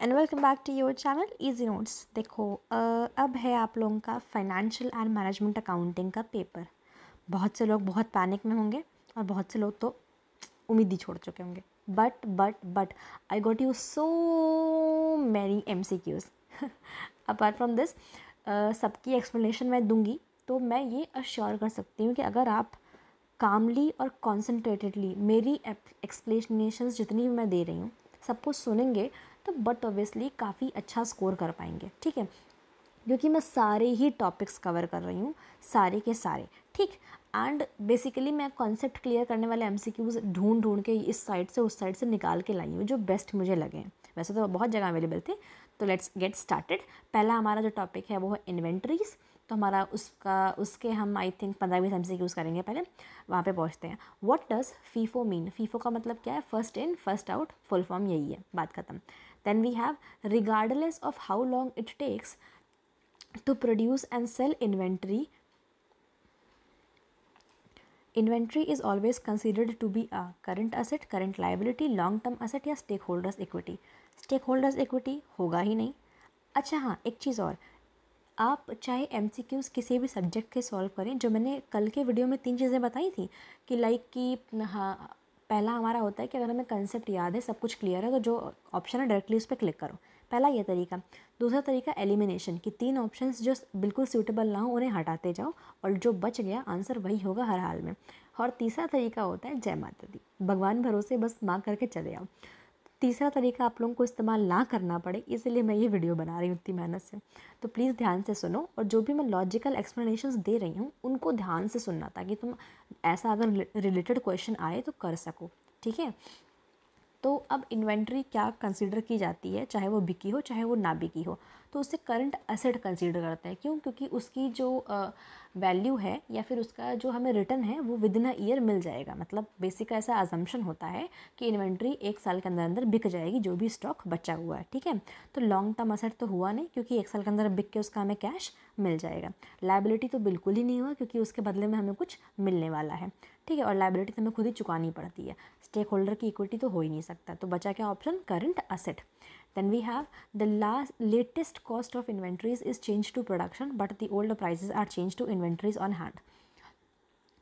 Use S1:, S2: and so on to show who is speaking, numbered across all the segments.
S1: And welcome back to your channel easy notes देखो अब है आप लोगों का फाइनेंशियल एंड मैनेजमेंट अकाउंटिंग का पेपर बहुत से लोग बहुत पैनिक में होंगे और बहुत से लोग तो उम्मीद ही छोड़ चुके होंगे but but but I got you so many M C Qs apart from this सबकी एक्सप्लेनेशन मैं दूंगी तो मैं ये अश्योर कर सकती हूँ कि अगर आप कामली और कॉन्सेंट्रेटेडली मेरी एक्सप्लेनेशन जितनी भी मैं दे रही हूँ सब कुछ सुनेंगे तो बट ऑब्वियसली काफ़ी अच्छा स्कोर कर पाएंगे ठीक है क्योंकि मैं सारे ही टॉपिक्स कवर कर रही हूँ सारे के सारे ठीक एंड बेसिकली मैं कॉन्सेप्ट क्लियर करने वाले एम सी क्यूज़ ढूंढ ढूंढ के इस साइड से उस साइड से निकाल के लाई हूँ जो बेस्ट मुझे लगे हैं वैसे तो बहुत जगह अवेलेबल थे तो लेट्स गेट स्टार्टेड पहला हमारा जो टॉपिक है वो है इन्वेंट्रीज़ तो हमारा उसका उसके हम आई थिंक पंद्रह बीस एम सी क्यूज़ करेंगे पहले वहाँ पे पहुँचते हैं what does FIFO mean FIFO का मतलब क्या है first in first out full form यही है बात खत्म Then we have regardless of how long it takes to produce and sell inventory, inventory is always considered to be a current asset, current liability, long term asset या stakeholders equity. Stakeholders equity होगा ही नहीं अच्छा हाँ एक चीज़ और आप चाहे M किसी भी सब्जेक्ट के सॉल्व करें जो मैंने कल के वीडियो में तीन चीज़ें बताई थी कि लाइक कि हाँ पहला हमारा होता है कि अगर हमें कंसेप्ट याद है सब कुछ क्लियर है तो जो ऑप्शन है डायरेक्टली उस पर क्लिक करो पहला ये तरीका दूसरा तरीका एलिमिनेशन कि तीन ऑप्शंस जो बिल्कुल सूटेबल ना हो उन्हें हटाते जाओ और जो बच गया आंसर वही होगा हर हाल में और तीसरा तरीका होता है जय माता दी भगवान भरोसे बस माँ करके चले आओ तीसरा तरीका आप लोगों को इस्तेमाल ना करना पड़े इसलिए मैं ये वीडियो बना रही हूँ इतनी मेहनत से तो प्लीज़ ध्यान से सुनो और जो भी मैं लॉजिकल एक्सप्लेनेशन दे रही हूँ उनको ध्यान से सुनना ताकि तुम ऐसा अगर रिलेटेड क्वेश्चन आए तो कर सको ठीक है तो अब इन्वेंट्री क्या कंसिडर की जाती है चाहे वो बिकी हो चाहे वो ना बिकी हो तो उसे करंट असेट कंसीडर करते हैं क्यों क्योंकि उसकी जो वैल्यू है या फिर उसका जो हमें रिटर्न है वो विद इन अ ईयर मिल जाएगा मतलब बेसिक ऐसा अजम्पन होता है कि इन्वेंट्री एक साल के अंदर अंदर बिक जाएगी जो भी स्टॉक बचा हुआ है ठीक है तो लॉन्ग टर्म असेट तो हुआ नहीं क्योंकि एक साल के अंदर बिक के उसका हमें कैश मिल जाएगा लाइबिलिटी तो बिल्कुल ही नहीं हुआ क्योंकि उसके बदले में हमें कुछ मिलने वाला है ठीक है और लाइबिलिटी तो हमें खुद ही चुकानी पड़ती है स्टेक होल्डर की इक्विटी तो हो ही नहीं सकता तो बचा क्या option current asset Then we have the last latest cost of inventories is changed to production but the old prices are changed to inventories on hand.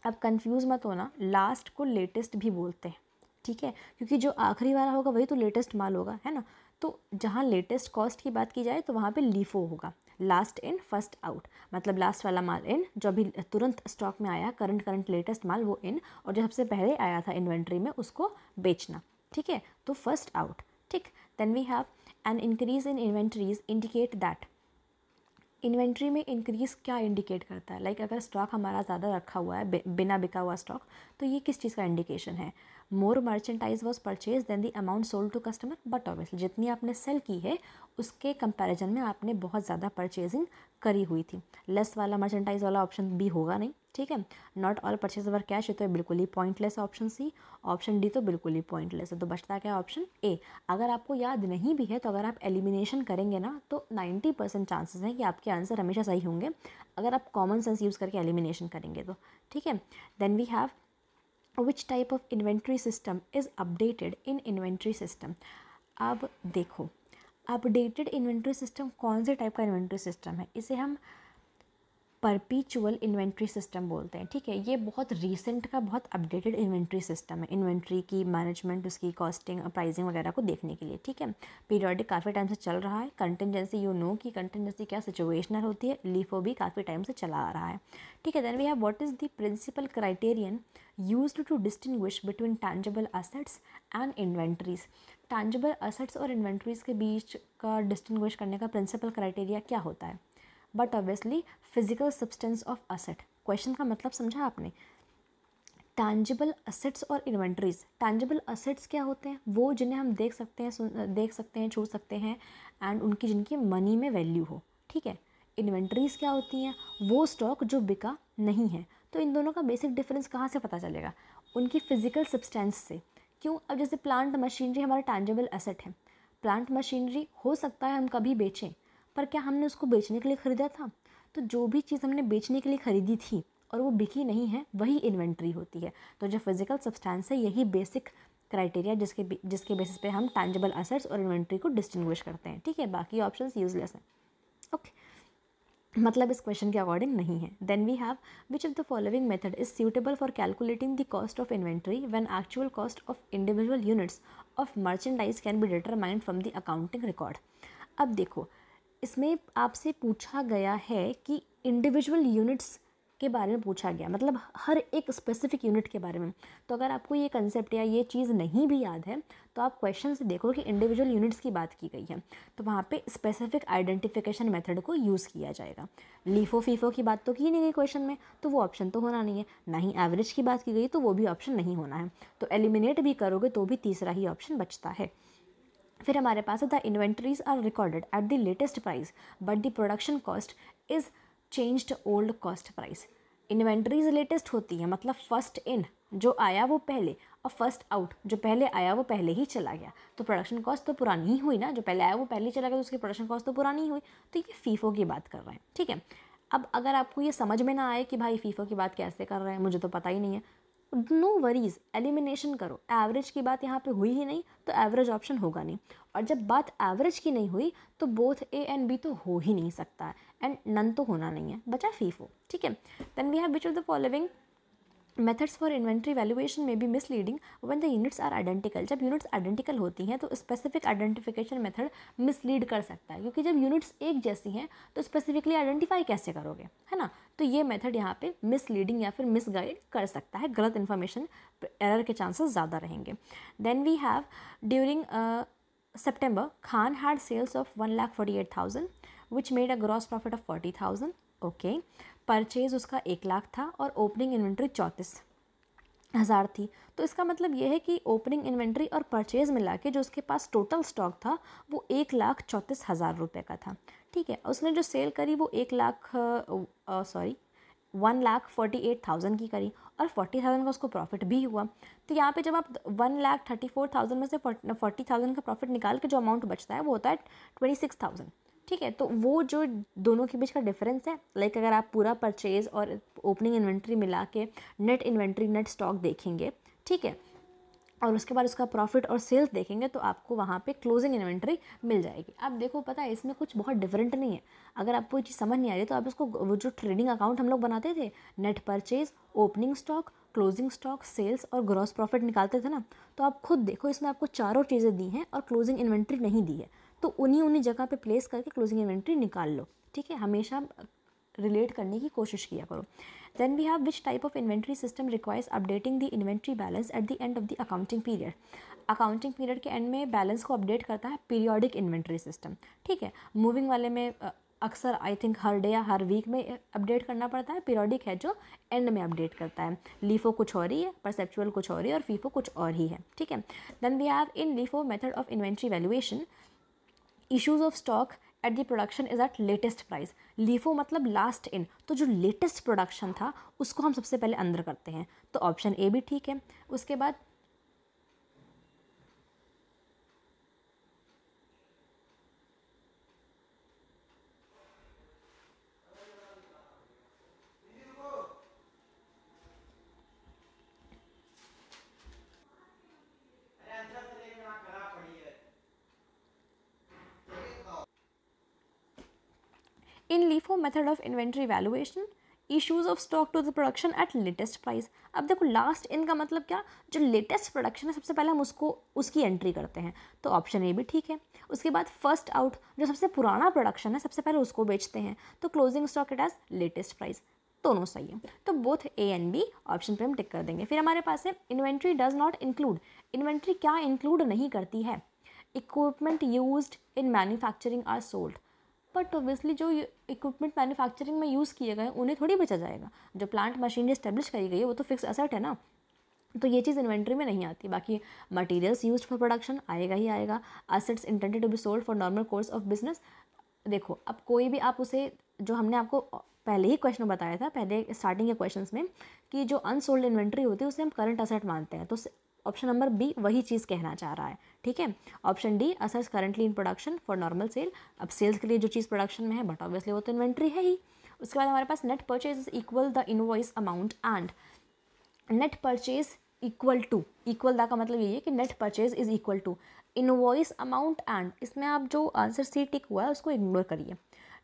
S1: अब कंफ्यूज मत होना लास्ट को लेटेस्ट भी बोलते हैं ठीक है क्योंकि जो आखिरी वाला होगा वही तो लेटेस्ट माल होगा है ना तो जहाँ लेटेस्ट कॉस्ट की बात की जाए तो वहाँ पे लीफो होगा लास्ट इन फर्स्ट आउट मतलब लास्ट वाला माल इन जो अभी तुरंत स्टॉक में आया करंट करंट लेटेस्ट माल वो इन और जो सबसे पहले आया था इन्वेंट्री में उसको बेचना ठीक है तो फर्स्ट आउट ठीक then we have an increase in inventories indicate that inventory में इंक्रीज़ क्या इंडिकेट करता है लाइक like अगर स्टॉक हमारा ज़्यादा रखा हुआ है बिना बिका हुआ स्टॉक तो ये किस चीज़ का इंडिकेशन है more merchandise was purchase than the amount sold to customer but obviously जितनी आपने सेल की है उसके कंपेरिजन में आपने बहुत ज़्यादा परचेजिंग करी हुई थी लेस वाला मर्चेंटाइज वाला ऑप्शन भी होगा नहीं ठीक है not all purchase our cash है तो बिल्कुल ही pointless option C option D तो बिल्कुल ही पॉइंटलेस है तो बचता क्या ऑप्शन ए अगर आपको याद नहीं भी है तो अगर आप एलिमिनेशन करेंगे ना तो नाइन्टी परसेंट चांसेस हैं कि आपके आंसर हमेशा सही होंगे अगर आप कॉमन सेंस यूज़ करके एलिमिनेशन करेंगे तो ठीक है then we have which type of inventory system is updated in inventory system अब देखो अपडेटेड इन्वेंट्री सिस्टम कौन से टाइप का इन्वेंट्री सिस्टम है इसे हम परपीचुअल इन्वेंट्री सिस्टम बोलते हैं ठीक है ये बहुत रीसेंट का बहुत अपडेटेड इन्वेंट्री सिस्टम है इन्वेंट्री की मैनेजमेंट उसकी कॉस्टिंग प्राइजिंग प्राइसिंग वगैरह को देखने के लिए ठीक है पीरियडिक काफ़ी टाइम से चल रहा है कंटेंजेंसी यू नो कि कंटेंजेंसी क्या सिचुएशनल होती है लीफो भी काफ़ी टाइम से चला आ रहा है ठीक है then we have what is the principal criterion use to distinguish between tangible assets and inventories tangible assets और इन्वेंट्रीज के बीच का डिस्टिंग्विश करने का प्रिंसिपल क्राइटेरिया क्या होता है but obviously physical substance of asset question का मतलब समझा आपने टैंजिबल असेट्स और इन्वेंट्रीज टैंजिबल असेट्स क्या होते हैं वो जिन्हें हम देख सकते हैं देख सकते हैं छू सकते हैं एंड उनकी जिनकी मनी में वैल्यू हो ठीक है इन्वेंट्रीज क्या होती हैं वो स्टॉक जो बिका नहीं है तो इन दोनों का बेसिक डिफरेंस कहाँ से पता चलेगा उनकी फ़िज़िकल सब्सटेंस से क्यों अब जैसे प्लांट मशीनरी हमारा टैंजेबल असेट है प्लांट मशीनरी हो सकता है हम कभी बेचें पर क्या हमने उसको बेचने के लिए ख़रीदा था तो जो भी चीज़ हमने बेचने के लिए ख़रीदी थी और वो बिकी नहीं है वही इन्वेंट्री होती है तो जो फिज़िकल सब्सटेंस है यही बेसिक क्राइटेरिया जिसके जिसके बेसिस पे हम टैंजेबल असर्ट्स और इन्वेंट्री को डिस्टिंग्विश करते हैं ठीक है बाकी ऑप्शन यूजलेस हैं ओके मतलब इस क्वेश्चन के अकॉर्डिंग नहीं है then we have which of the following method is suitable for calculating the cost of inventory when actual cost of individual units of merchandise can be determined from the accounting record अब देखो इसमें आपसे पूछा गया है कि individual units के बारे में पूछा गया मतलब हर एक स्पेसिफिक यूनिट के बारे में तो अगर आपको ये कंसेप्ट या ये चीज़ नहीं भी याद है तो आप क्वेश्चन से देखो कि इंडिविजुअल यूनिट्स की बात की गई है तो वहाँ पे स्पेसिफिक आइडेंटिफिकेशन मेथड को यूज़ किया जाएगा लीफो फीफो की बात तो की नहीं गई क्वेश्चन में तो वो ऑप्शन तो होना नहीं है ना ही एवरेज की बात की गई तो वो भी ऑप्शन नहीं होना है तो एलिमिनेट भी करोगे तो भी तीसरा ही ऑप्शन बचता है फिर हमारे पास है the inventories are recorded at the latest price but the production cost is changed old cost price inventories latest होती है मतलब फर्स्ट इन जो आया वो पहले और फर्स्ट आउट जो पहले आया वो पहले ही चला गया तो प्रोडक्शन कॉस्ट तो पुरानी ही हुई ना जो पहले आया वो पहले ही चला गया तो उसकी प्रोडक्शन कॉस्ट तो पुरानी ही हुई तो ये फीफो की बात कर रहे हैं ठीक है अब अगर आपको ये समझ में ना आए कि भाई फीफो की बात कैसे कर रहे हैं मुझे तो पता ही नहीं है नो वरीज़ एलिमिनेशन करो एवरेज की बात यहाँ पे हुई ही नहीं तो एवरेज ऑप्शन होगा नहीं और जब बात एवरेज की नहीं हुई तो बोथ ए एंड बी तो हो ही नहीं सकता है एंड नन तो होना नहीं है बचा फीफो ठीक है then we have which of the following methods for inventory valuation में भी misleading one the units are identical जब यूनिट्स आइडेंटिकल होती हैं तो स्पेसिफिक आइडेंटिफिकेशन मेथड मिसलीड कर सकता है क्योंकि जब यूनिट्स एक जैसी हैं तो स्पेसिफिकली आइडेंटिफाई कैसे करोगे है ना तो ये मेथड यहाँ पे मिसलीडिंग या फिर मिसगाइड कर सकता है गलत इन्फॉर्मेशन एरर के चांसेस ज़्यादा रहेंगे then we have during September Khan had sales of one lakh forty eight thousand which made a gross profit of forty thousand okay purchase उसका एक लाख था और ओपनिंग इन्वेंट्री चौंतीस हज़ार थी तो इसका मतलब यह है कि ओपनिंग इन्वेंट्री और परचेज़ मिला के जो उसके पास टोटल स्टॉक था वो एक लाख चौंतीस हज़ार रुपये का था ठीक है उसने जो सेल करी वो एक lakh sorry one lakh forty eight thousand की करी और फोर्टी थाउजेंड का उसको प्रॉफिट भी हुआ तो यहाँ पे जब आप one lakh thirty four thousand में से फोर्टी थाउजेंड का प्रॉफिट निकाल के जो अमाउंट बचता है वो होता है ट्वेंटी सिक्स थाउजेंड ठीक है तो वो जो दोनों के बीच का डिफरेंस है लाइक अगर आप पूरा परचेज और ओपनिंग इन्वेंट्री मिला के नेट इन्वेंट्री नेट स्टॉक देखेंगे ठीक है और उसके बाद उसका प्रॉफिट और सेल्स देखेंगे तो आपको वहाँ पे क्लोजिंग इन्वेंट्री मिल जाएगी आप देखो पता है इसमें कुछ बहुत डिफरेंट नहीं है अगर आपको ये चीज़ समझ नहीं आ रही तो आप इसको वो जो ट्रेडिंग अकाउंट हम लोग बनाते थे net purchase opening stock closing stock sales और ग्रॉस प्रॉफिट निकालते थे ना तो आप खुद देखो इसमें आपको चारों चीज़ें दी हैं और क्लोजिंग इन्वेंट्री नहीं दी है तो उन्हीं उन्हीं जगह पे प्लेस करके क्लोजिंग इन्वेंट्री निकाल लो ठीक है हमेशा रिलेट करने की कोशिश किया करो then we have which type of inventory system requires updating the inventory balance at the end of the accounting period accounting period के एंड में बैलेंस को अपडेट करता है पीरियोडिक इन्वेंट्री सिस्टम ठीक है मूविंग वाले में अक्सर आई थिंक हर डे या हर वीक में अपडेट करना पड़ता है पीरियोडिक है जो एंड में अपडेट करता है लीफो e कुछ और ही है परसेप्चुअल कुछ और ही और फीफो e कुछ और ही है ठीक है then we have in LIFO method of inventory valuation issues of stock at the production is at latest price LIFO मतलब लास्ट इन तो जो लेटेस्ट प्रोडक्शन था उसको हम सबसे पहले अंदर करते हैं तो ऑप्शन ए भी ठीक है उसके बाद देखो method of inventory valuation issues of stock to the production at latest price अब देखो लास्ट इन का मतलब क्या जो लेटेस्ट प्रोडक्शन है सबसे पहले हम उसको उसकी एंट्री करते हैं तो ऑप्शन ए भी ठीक है उसके बाद फर्स्ट आउट जो सबसे पुराना प्रोडक्शन है सबसे पहले उसको बेचते हैं तो closing stock at as latest price दोनों सही है तो both A and B option पे हम टिक कर देंगे फिर हमारे पास है inventory does not include inventory क्या इंक्लूड नहीं करती है equipment use in manufacturing are sold but obviously जो इक्विपमेंट मैन्युफैक्चरिंग में यूज़ किए गए उन्हें थोड़ी बचा जाएगा जो प्लांट मशीनरी स्टेब्लिश करी गई है वो तो फिक्स असेट है ना तो ये चीज़ इन्वेंट्री में नहीं आती बाकी मटेरियल्स यूज फॉर प्रोडक्शन आएगा ही आएगा assets intended to be sold for normal course of business देखो अब कोई भी आप उसे जो हमने आपको पहले ही क्वेश्चन बताया था पहले स्टार्टिंग के क्वेश्चंस में कि जो अनसोल्ड इन्वेंट्री होती है उसे हम करंट असेट मानते हैं तो ऑप्शन नंबर बी वही चीज़ कहना चाह रहा है ठीक है option D assets currently in production for normal sale अब सेल्स के लिए जो चीज़ प्रोडक्शन में है बट ऑब्वियसली वो तो इन्वेंट्री है ही उसके बाद हमारे पास net purchase is equal the invoice amount and net purchase equal to equal the का मतलब ये है कि net purchase is equal to invoice amount and इसमें आप जो आंसर सी टिक हुआ है उसको इग्नोर करिए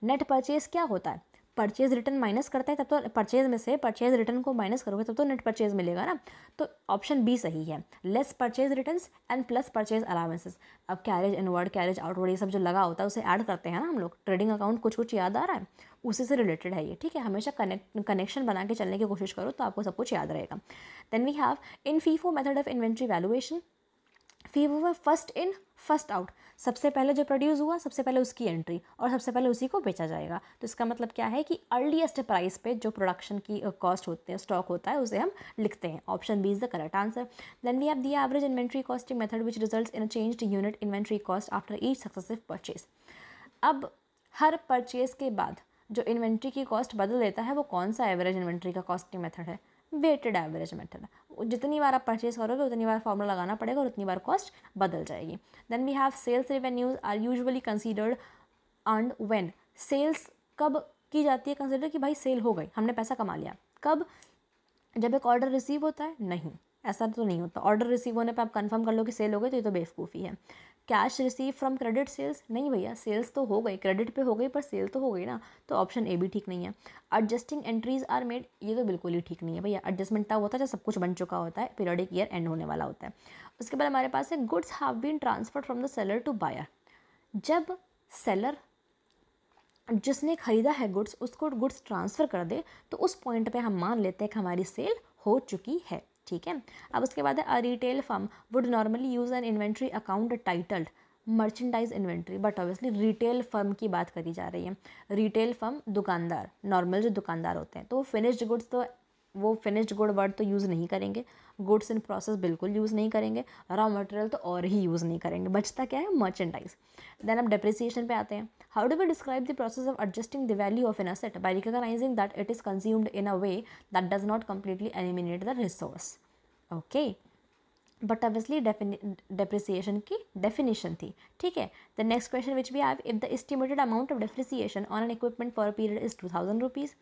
S1: नेट परचेज क्या होता है परचेज रिटर्न माइनस करते हैं तब तो परचेज में से परचेज रिटर्न को माइनस करोगे तब तो नेट परचेज मिलेगा ना तो ऑप्शन बी सही है less purchase return and plus purchase allowances अब कैरेज इनवर्ड कैरेज आउटवर्ड ये सब जो लगा होता है उसे ऐड करते हैं ना हम लोग ट्रेडिंग अकाउंट कुछ कुछ याद आ रहा है उसी से रिलेटेड है ये ठीक है हमेशा कनेक्ट कनेक्शन बना के चलने की कोशिश करो तो आपको सब कुछ याद रहेगा then we have in FIFO method of inventory valuation फिर वो है फर्स्ट इन फर्स्ट आउट सबसे पहले जो प्रोड्यूस हुआ सबसे पहले उसकी एंट्री और सबसे पहले उसी को बेचा जाएगा तो इसका मतलब क्या है कि अर्लीस्ट प्राइस पे जो प्रोडक्शन की कॉस्ट uh, होते हैं स्टॉक होता है उसे हम लिखते हैं option B is the correct answer then we have the average inventory costing method which result in a changed unit inventory cost after each successive purchase अब हर परचेज के बाद जो इन्वेंट्री की कॉस्ट बदल देता है वो कौन सा एवरेज इन्वेंट्री का कॉस्टिंग मेथड है वेटेड एवरेज मेथड जितनी बार आप परचेज करोगे उतनी बार फॉर्मूला लगाना पड़ेगा और उतनी बार कॉस्ट बदल जाएगी then we have sales revenues are usually considered and when sales कब की जाती है कंसिडर कि भाई सेल हो गई हमने पैसा कमा लिया कब जब एक ऑर्डर रिसीव होता है नहीं ऐसा तो नहीं होता ऑर्डर रिसीव होने पर आप कंफर्म कर लो कि सेल हो गई तो ये तो बेवकूफ़ी है cash receive from credit sales नहीं भैया सेल्स तो हो गई क्रेडिट पे हो गई पर सेल तो हो गई ना तो ऑप्शन ए भी ठीक नहीं है एडजस्टिंग एंट्रीज आर मेड ये तो बिल्कुल ही ठीक नहीं है भैया एडजस्टमेंट तब होता है जब सब कुछ बन चुका होता है पीरियडिक ईयर एंड होने वाला होता है उसके बाद हमारे पास है goods have been transfer from the seller to buyer जब सेलर जिसने ख़रीदा है गुड्स उसको गुड्स ट्रांसफ़र कर दे तो उस पॉइंट पे हम मान लेते हैं कि हमारी सेल हो चुकी है ठीक है अब उसके बाद है a retail firm would normally use an inventory account titled merchandise inventory but obviously retail firm की बात करी जा रही है रिटेल फर्म दुकानदार नॉर्मल जो दुकानदार होते हैं तो फिनिश्ड गुड्स तो वो फिनिश्ड गुड वर्ड तो यूज़ नहीं करेंगे गुड्स इन प्रोसेस बिल्कुल यूज़ नहीं करेंगे रॉ मटेरियल तो और ही यूज़ नहीं करेंगे बचता क्या है मर्चेंडाइज देन अब डिप्रिसिएशन पे आते हैं how do we describe the process of adjusting the value of an asset by recognizing that it is consumed in a way that does not completely eliminate the resource okay but obviously depreciation की definition थी ठीक है the next question which we have if the estimated amount of depreciation on an equipment for a period is two thousand rupees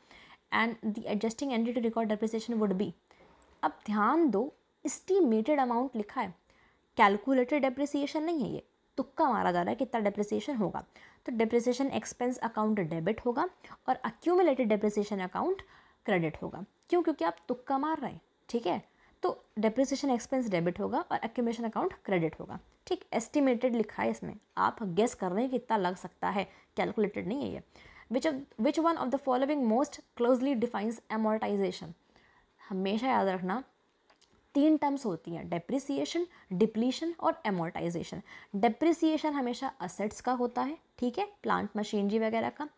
S1: and the adjusting entry to record depreciation would be अब ध्यान दो estimated amount लिखा है calculated depreciation नहीं है ये तुक्का मारा जा रहा है कितना डेप्रिसिएशन होगा तो डेप्रिसिएशन एक्सपेंस अकाउंट डेबिट होगा और अक्यूमुलेटेड डेप्रिसिएशन अकाउंट क्रेडिट होगा क्यों क्योंकि आप तुक्का मार रहे हैं ठीक है तो डेप्रिसिएशन एक्सपेंस डेबिट होगा और एक्यूमेशन अकाउंट क्रेडिट होगा ठीक एस्टिमेटेड लिखा है इसमें आप गेस कर रहे हैं कितना लग सकता है कैलकुलेटेड नहीं है ये which which one of the following most closely defines amortization हमेशा याद रखना तीन टर्म्स होती हैं डेप्रिसिएशन डिप्लीशन और एमोटाइजेशन डेप्रिसिएशन हमेशा असेट्स का होता है ठीक है प्लांट मशीनरी वगैरह का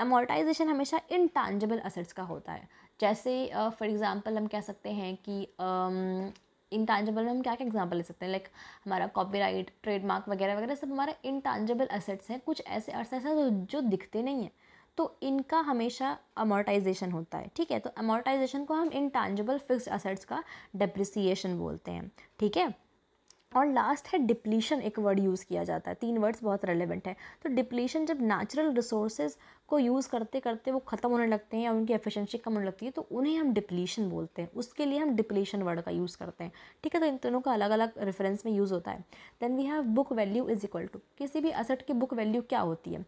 S1: एमोटाइजेशन हमेशा इनटांजेबल असेट्स का होता है जैसे फॉर uh, एग्ज़ाम्पल हम कह सकते हैं कि um, में हम क्या क्या एग्जाम्पल ले सकते हैं लाइक हमारा कॉपीराइट ट्रेडमार्क वगैरह वगैरह सब हमारा इनटांजेबल असेट्स हैं कुछ ऐसे असेट्स हैं जो दिखते नहीं हैं तो इनका हमेशा अमोर्टाइजेशन होता है ठीक है तो अमोर्टाइजेशन को हम इंटांजिबल फिक्स्ड असेट्स का डिप्रिसिएशन बोलते हैं ठीक है और लास्ट है डिप्लीशन एक वर्ड यूज़ किया जाता है तीन वर्ड्स बहुत रेलेवेंट है तो डिप्लीशन जब नेचुरल रिसोर्सेज को यूज़ करते करते वो ख़त्म होने लगते हैं या उनकी एफिशिएंसी कम होने लगती है तो उन्हें हम डिप्लीशन बोलते हैं उसके लिए हम डिप्लीशन वर्ड का यूज़ करते हैं ठीक है तो इन तीनों का अलग अलग रेफरेंस में यूज़ होता है then we have book value is equal to किसी भी असेट की बुक वैल्यू क्या होती है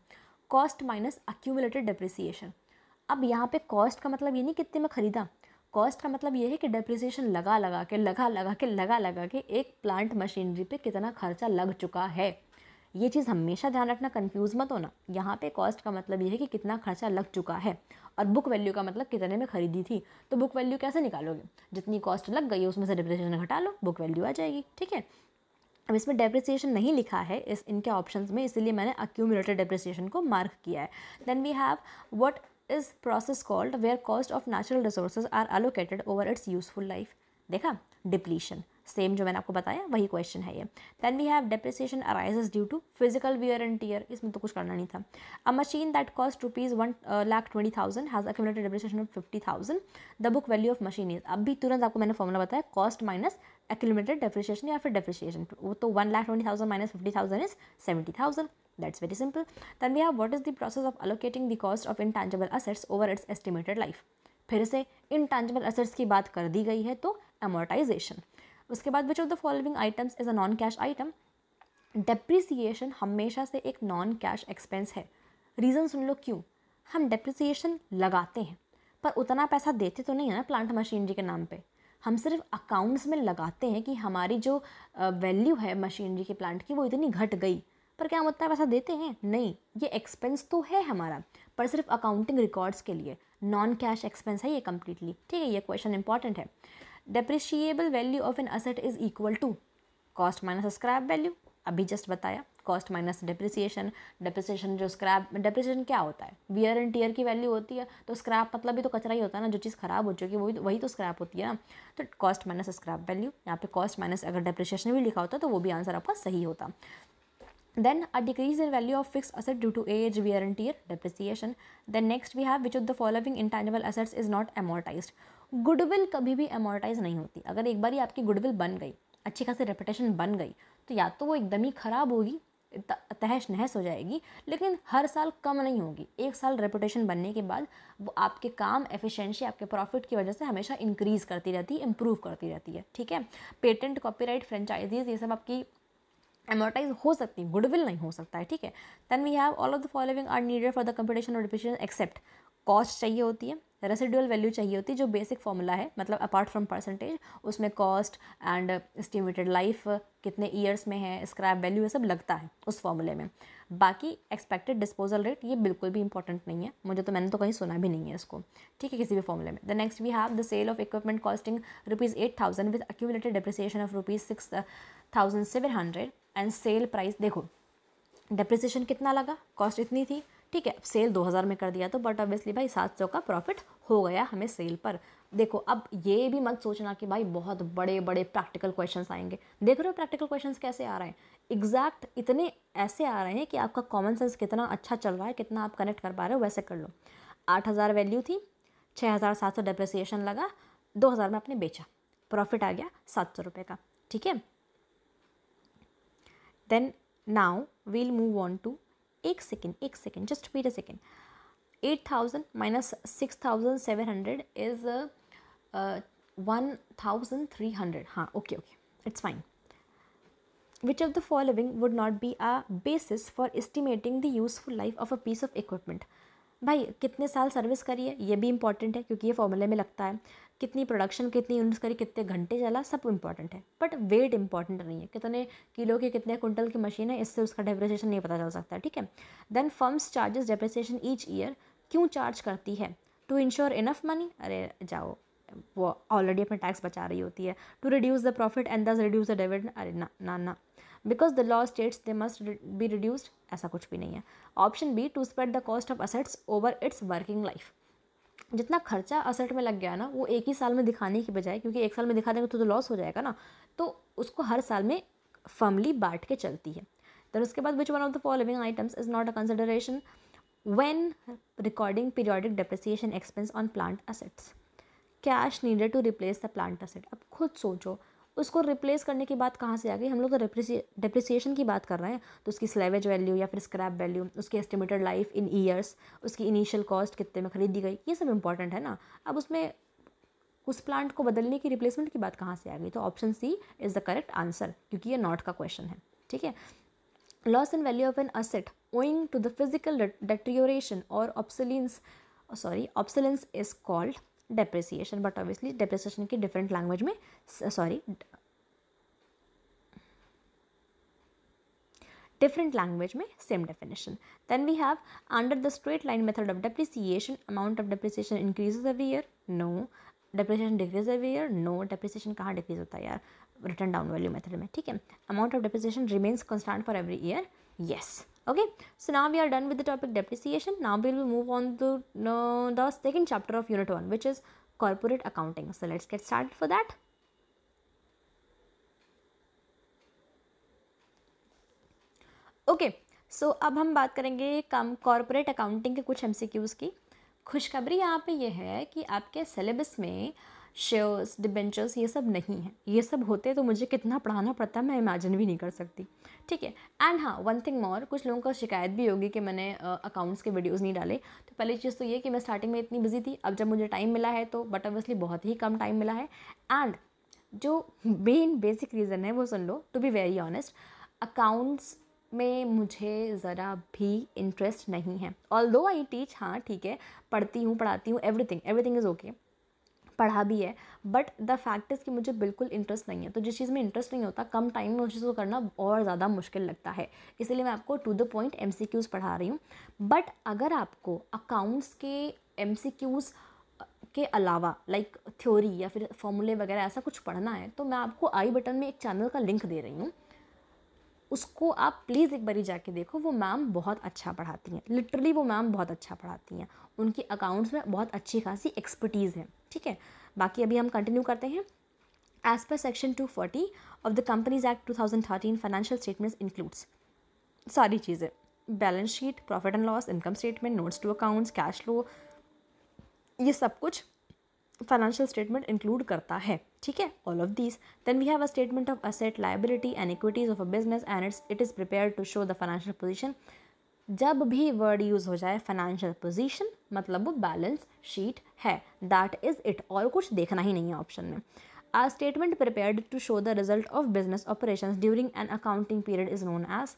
S1: कॉस्ट माइनस अक्यूमुलेटेड डिप्रिसिएशन अब यहाँ पे कॉस्ट का मतलब ये नहीं कितने में ख़रीदा कॉस्ट का मतलब ये है कि डिप्रिसिएशन लगा लगा के लगा लगा के लगा लगा के एक प्लांट मशीनरी पे कितना खर्चा लग चुका है ये चीज़ हमेशा ध्यान रखना कन्फ्यूज मत होना यहाँ पे कॉस्ट का मतलब ये है कि कितना खर्चा लग चुका है और बुक वैल्यू का मतलब कितने में खरीदी थी तो बुक वैल्यू कैसे निकालोगे जितनी कॉस्ट लग गई उसमें से डिप्रिसिएशन घटा लो बुक वैल्यू आ जाएगी ठीक है अब इसमें डेप्रिसिएशन नहीं लिखा है इस इनके ऑप्शंस में इसलिए मैंने अक्यूमुलेटेड डेप्रिसिएशन को मार्क किया है then we have what is process called where cost of natural resources are allocated over its useful life देखा डिप्लीशन सेम जो मैंने आपको बताया वही क्वेश्चन है ये then we have depreciation arises due to physical wear and tear इसमें तो कुछ करना नहीं था a machine that cost rupees one lakh twenty thousand has accumulated depreciation of fifty thousand the book value of machine is अभी भी तुरंत आपको मैंने फॉर्मूला बताया कॉस्ट माइनस एक्यूमलेटेड डेप्रिसिएशन या फिर डेप्रिसिएशन वो तो one lakh twenty thousand minus fifty thousand is seventy thousand that's very simple then we have what is the process of allocating the cost of intangible assets over its estimated life फिर से intangible assets की बात कर दी गई है तो amortization उसके बाद which of the following items is a non cash item depreciation हमेशा से एक नॉन कैश एक्सपेंस है रीज़न सुन लो क्यों हम डेप्रिसिएशन लगाते हैं पर उतना पैसा देते तो नहीं है ना प्लांट मशीनरी के नाम पे हम सिर्फ अकाउंट्स में लगाते हैं कि हमारी जो वैल्यू है मशीनरी के प्लांट की वो इतनी घट गई पर क्या हम उतना पैसा देते हैं नहीं ये एक्सपेंस तो है हमारा पर सिर्फ अकाउंटिंग रिकॉर्ड्स के लिए नॉन कैश एक्सपेंस है ये कम्प्लीटली ठीक है ये क्वेश्चन इंपॉर्टेंट है depreciable value of an asset is equal to cost minus scrap value अभी जस्ट बताया कॉस्ट माइनस डेप्रिसिएशन डेप्रिसिएशन जो स्क्रैप डेप्रिसिएशन क्या होता है वियर एंड टीयर की वैल्यू होती है तो स्क्रैप मतलब भी तो कचरा ही होता है ना जो चीज़ खराब हो चुकी है वही तो, वही तो स्क्रैप होती है ना तो कॉस्ट माइनस स्क्रैप वैल्यू यहाँ पे कॉस्ट माइनस अगर डेप्रिसिएशन भी लिखा होता तो वो भी आंसर आपका सही होता then a decrease in value of fix asset due to age wear and tear depreciation then next we have which of the following intangible assets is not amortized goodwill कभी भी एमोरटाइज़ नहीं होती अगर एक बार ही आपकी गुडविल बन गई अच्छी खासी रेपुटेशन बन गई तो या तो वो एकदम ही ख़राब होगी तहस नहस हो जाएगी लेकिन हर साल कम नहीं होगी एक साल रेपुटेशन बनने के बाद वो आपके काम एफिशिएंसी आपके प्रॉफिट की वजह से हमेशा इंक्रीज़ करती रहती है इम्प्रूव करती रहती है ठीक है पेटेंट कॉपीराइट फ्रेंचाइजीज ये सब आपकी एमोटाइज हो सकती है गुडविल नहीं हो सकता है ठीक है then we have all of the following are needed for the competition और डिफिशन एक्सेप्ट कॉस्ट चाहिए होती है रेसिडुअल वैल्यू चाहिए होती है जो बेसिक फॉर्मूला है मतलब अपार्ट फ्रॉम परसेंटेज उसमें कॉस्ट एंड एस्टिमेटेड लाइफ कितने ईयर्स में है स्क्रैप वैल्यू ये सब लगता है उस फॉर्मूले में बाकी एक्सपेक्टेड डिस्पोजल रेट ये बिल्कुल भी इंपॉर्टेंट नहीं है मुझे तो मैंने तो कहीं सुना भी नहीं है इसको ठीक है किसी भी फॉर्मूले में the next we have the sale of equipment costing rupees eight thousand with accumulated depreciation of rupees six thousand seven hundred and sale price देखो डिप्रिसिएशन कितना लगा कॉस्ट इतनी थी ठीक है सेल 2000 में कर दिया तो बट ऑब्वियसली भाई 700 का प्रॉफिट हो गया हमें सेल पर देखो अब ये भी मत सोचना कि भाई बहुत बड़े बड़े प्रैक्टिकल क्वेश्चन आएंगे देख रहे हो प्रैक्टिकल क्वेश्चन कैसे आ रहे हैं एग्जैक्ट इतने ऐसे आ रहे हैं कि आपका कॉमन सेंस कितना अच्छा चल रहा है कितना आप कनेक्ट कर पा रहे हो वैसे कर लो आठ हज़ार वैल्यू थी छः हज़ार सात सौ डेप्रिसिएशन लगा दो हज़ार में आपने बेचा प्रॉफिट आ गया सात सौ रुपये का ठीक है then now we'll move on to एक सेकेंड एक second just wait a second eight thousand minus six thousand seven hundred is one thousand three hundred हाँ okay okay it's fine which of the following would not be a basis for estimating the useful life of a piece of equipment भाई कितने साल service करी है ये भी important है क्योंकि ये फॉर्मूले में लगता है कितनी प्रोडक्शन कितनी यूनिट्स करी कितने घंटे चला सब इंपॉर्टेंट है बट वेट इंपॉर्टेंट नहीं है कितने किलो के कितने कुंटल की मशीन है इससे उसका डेप्रिसिएशन नहीं पता चल सकता ठीक है then firms charges depreciation each year क्यों चार्ज करती है टू इंश्योर इनफ मनी अरे जाओ वो ऑलरेडी अपना टैक्स बचा रही होती है to reduce the profit and thus reduce the dividend अरे ना ना ना because the law states they must be reduced ऐसा कुछ भी नहीं है option B to spread the cost of assets over its working life जितना खर्चा असेट में लग गया ना वो एक ही साल में दिखाने की बजाय क्योंकि एक साल में दिखा देंगे तो, तो लॉस हो जाएगा ना तो उसको हर साल में फर्मली बांट के चलती है दर उसके बाद which one of the following items is not a consideration when recording periodic depreciation expense on plant assets cash needed to replace the plant asset अब खुद सोचो उसको रिप्लेस करने की बात कहाँ से आ गई हम लोग तो डिप्रिसिएशन की बात कर रहे हैं तो उसकी स्लेवेज वैल्यू या फिर स्क्रैप वैल्यू उसकी एस्टिमेटेड लाइफ इन ईयर्स उसकी इनिशियल कॉस्ट कितने में खरीदी गई ये सब इंपॉर्टेंट है ना अब उसमें उस प्लांट को बदलने की रिप्लेसमेंट की बात कहाँ से आ गई तो option C is the correct answer क्योंकि ये नॉट का क्वेश्चन है ठीक है loss in value of an asset owing to the physical deterioration और ऑप्सिलस sorry obsolescence is called depreciation but obviously depreciation की डिफरेंट लैंग्वेज में सॉरी डिफरेंट लैंग्वेज में same definition then we have under the straight line method of depreciation amount of depreciation increase every year no depreciation decrease every year no depreciation कहाँ decrease होता है यार return down value method में ठीक है amount of depreciation remains constant for every year yes okay so now we are done with the topic depreciation now we will move on to uh, the second chapter of unit 1 which is corporate accounting so let's get started for that okay okay, so so अब हम बात करेंगे कम corporate accounting के कुछ MCQs की खुशखबरी यहाँ पे यह है कि आपके सिलेबस में शेयर्स डिबेंचर्स ये सब नहीं है ये सब होते तो मुझे कितना पढ़ाना पड़ता मैं इमेजिन भी नहीं कर सकती ठीक है एंड हाँ वन थिंग मोर कुछ लोगों का शिकायत भी होगी कि मैंने अकाउंट्स के वीडियोज़ नहीं डाले तो पहली चीज़ तो ये कि मैं स्टार्टिंग में इतनी बिजी थी अब जब मुझे टाइम मिला है तो बट ऑबियसली बहुत ही कम टाइम मिला है एंड जो मेन बेसिक रीज़न है वो सुन लो to be very honest accounts में मुझे ज़रा भी इंटरेस्ट नहीं है ऑल दो आई टीच हाँ ठीक है पढ़ती हूँ पढ़ाती हूँ एवरीथिंग एवरीथिंग इज़ ओके पढ़ा भी है बट द फैक्ट इज़ कि मुझे बिल्कुल इंटरेस्ट नहीं है तो जिस चीज़ में इंटरेस्ट नहीं होता कम टाइम में उस चीज़ को करना और ज़्यादा मुश्किल लगता है इसलिए मैं आपको टू द पॉइंट एम पढ़ा रही हूँ बट अगर आपको अकाउंट्स के एम के अलावा लाइक like, थ्योरी या फिर फॉर्मूले वगैरह ऐसा कुछ पढ़ना है तो मैं आपको आई बटन में एक चैनल का लिंक दे रही हूँ उसको आप प्लीज़ एक बारी जाके देखो वो मैम बहुत अच्छा पढ़ाती हैं लिटरली वो मैम बहुत अच्छा पढ़ाती हैं उनकी अकाउंट्स में बहुत अच्छी खासी एक्सपर्टीज़ है ठीक है बाकी अभी हम कंटिन्यू करते हैं as per section two forty of the Companies Act two thousand thirteen financial statements includes सारी चीज़ें balance sheet profit and loss income statement notes to accounts cash flow ये सब कुछ फाइनेंशियल स्टेटमेंट इंक्लूड करता है ठीक है all of this then we have a statement of asset liability and equities of a business and its it is prepare to show the financial position जब भी word use हो जाए financial position मतलब वो बैलेंस शीट है that is it और कुछ देखना ही नहीं है ऑप्शन में आ statement prepared to show the result of business operation during an accounting period is known as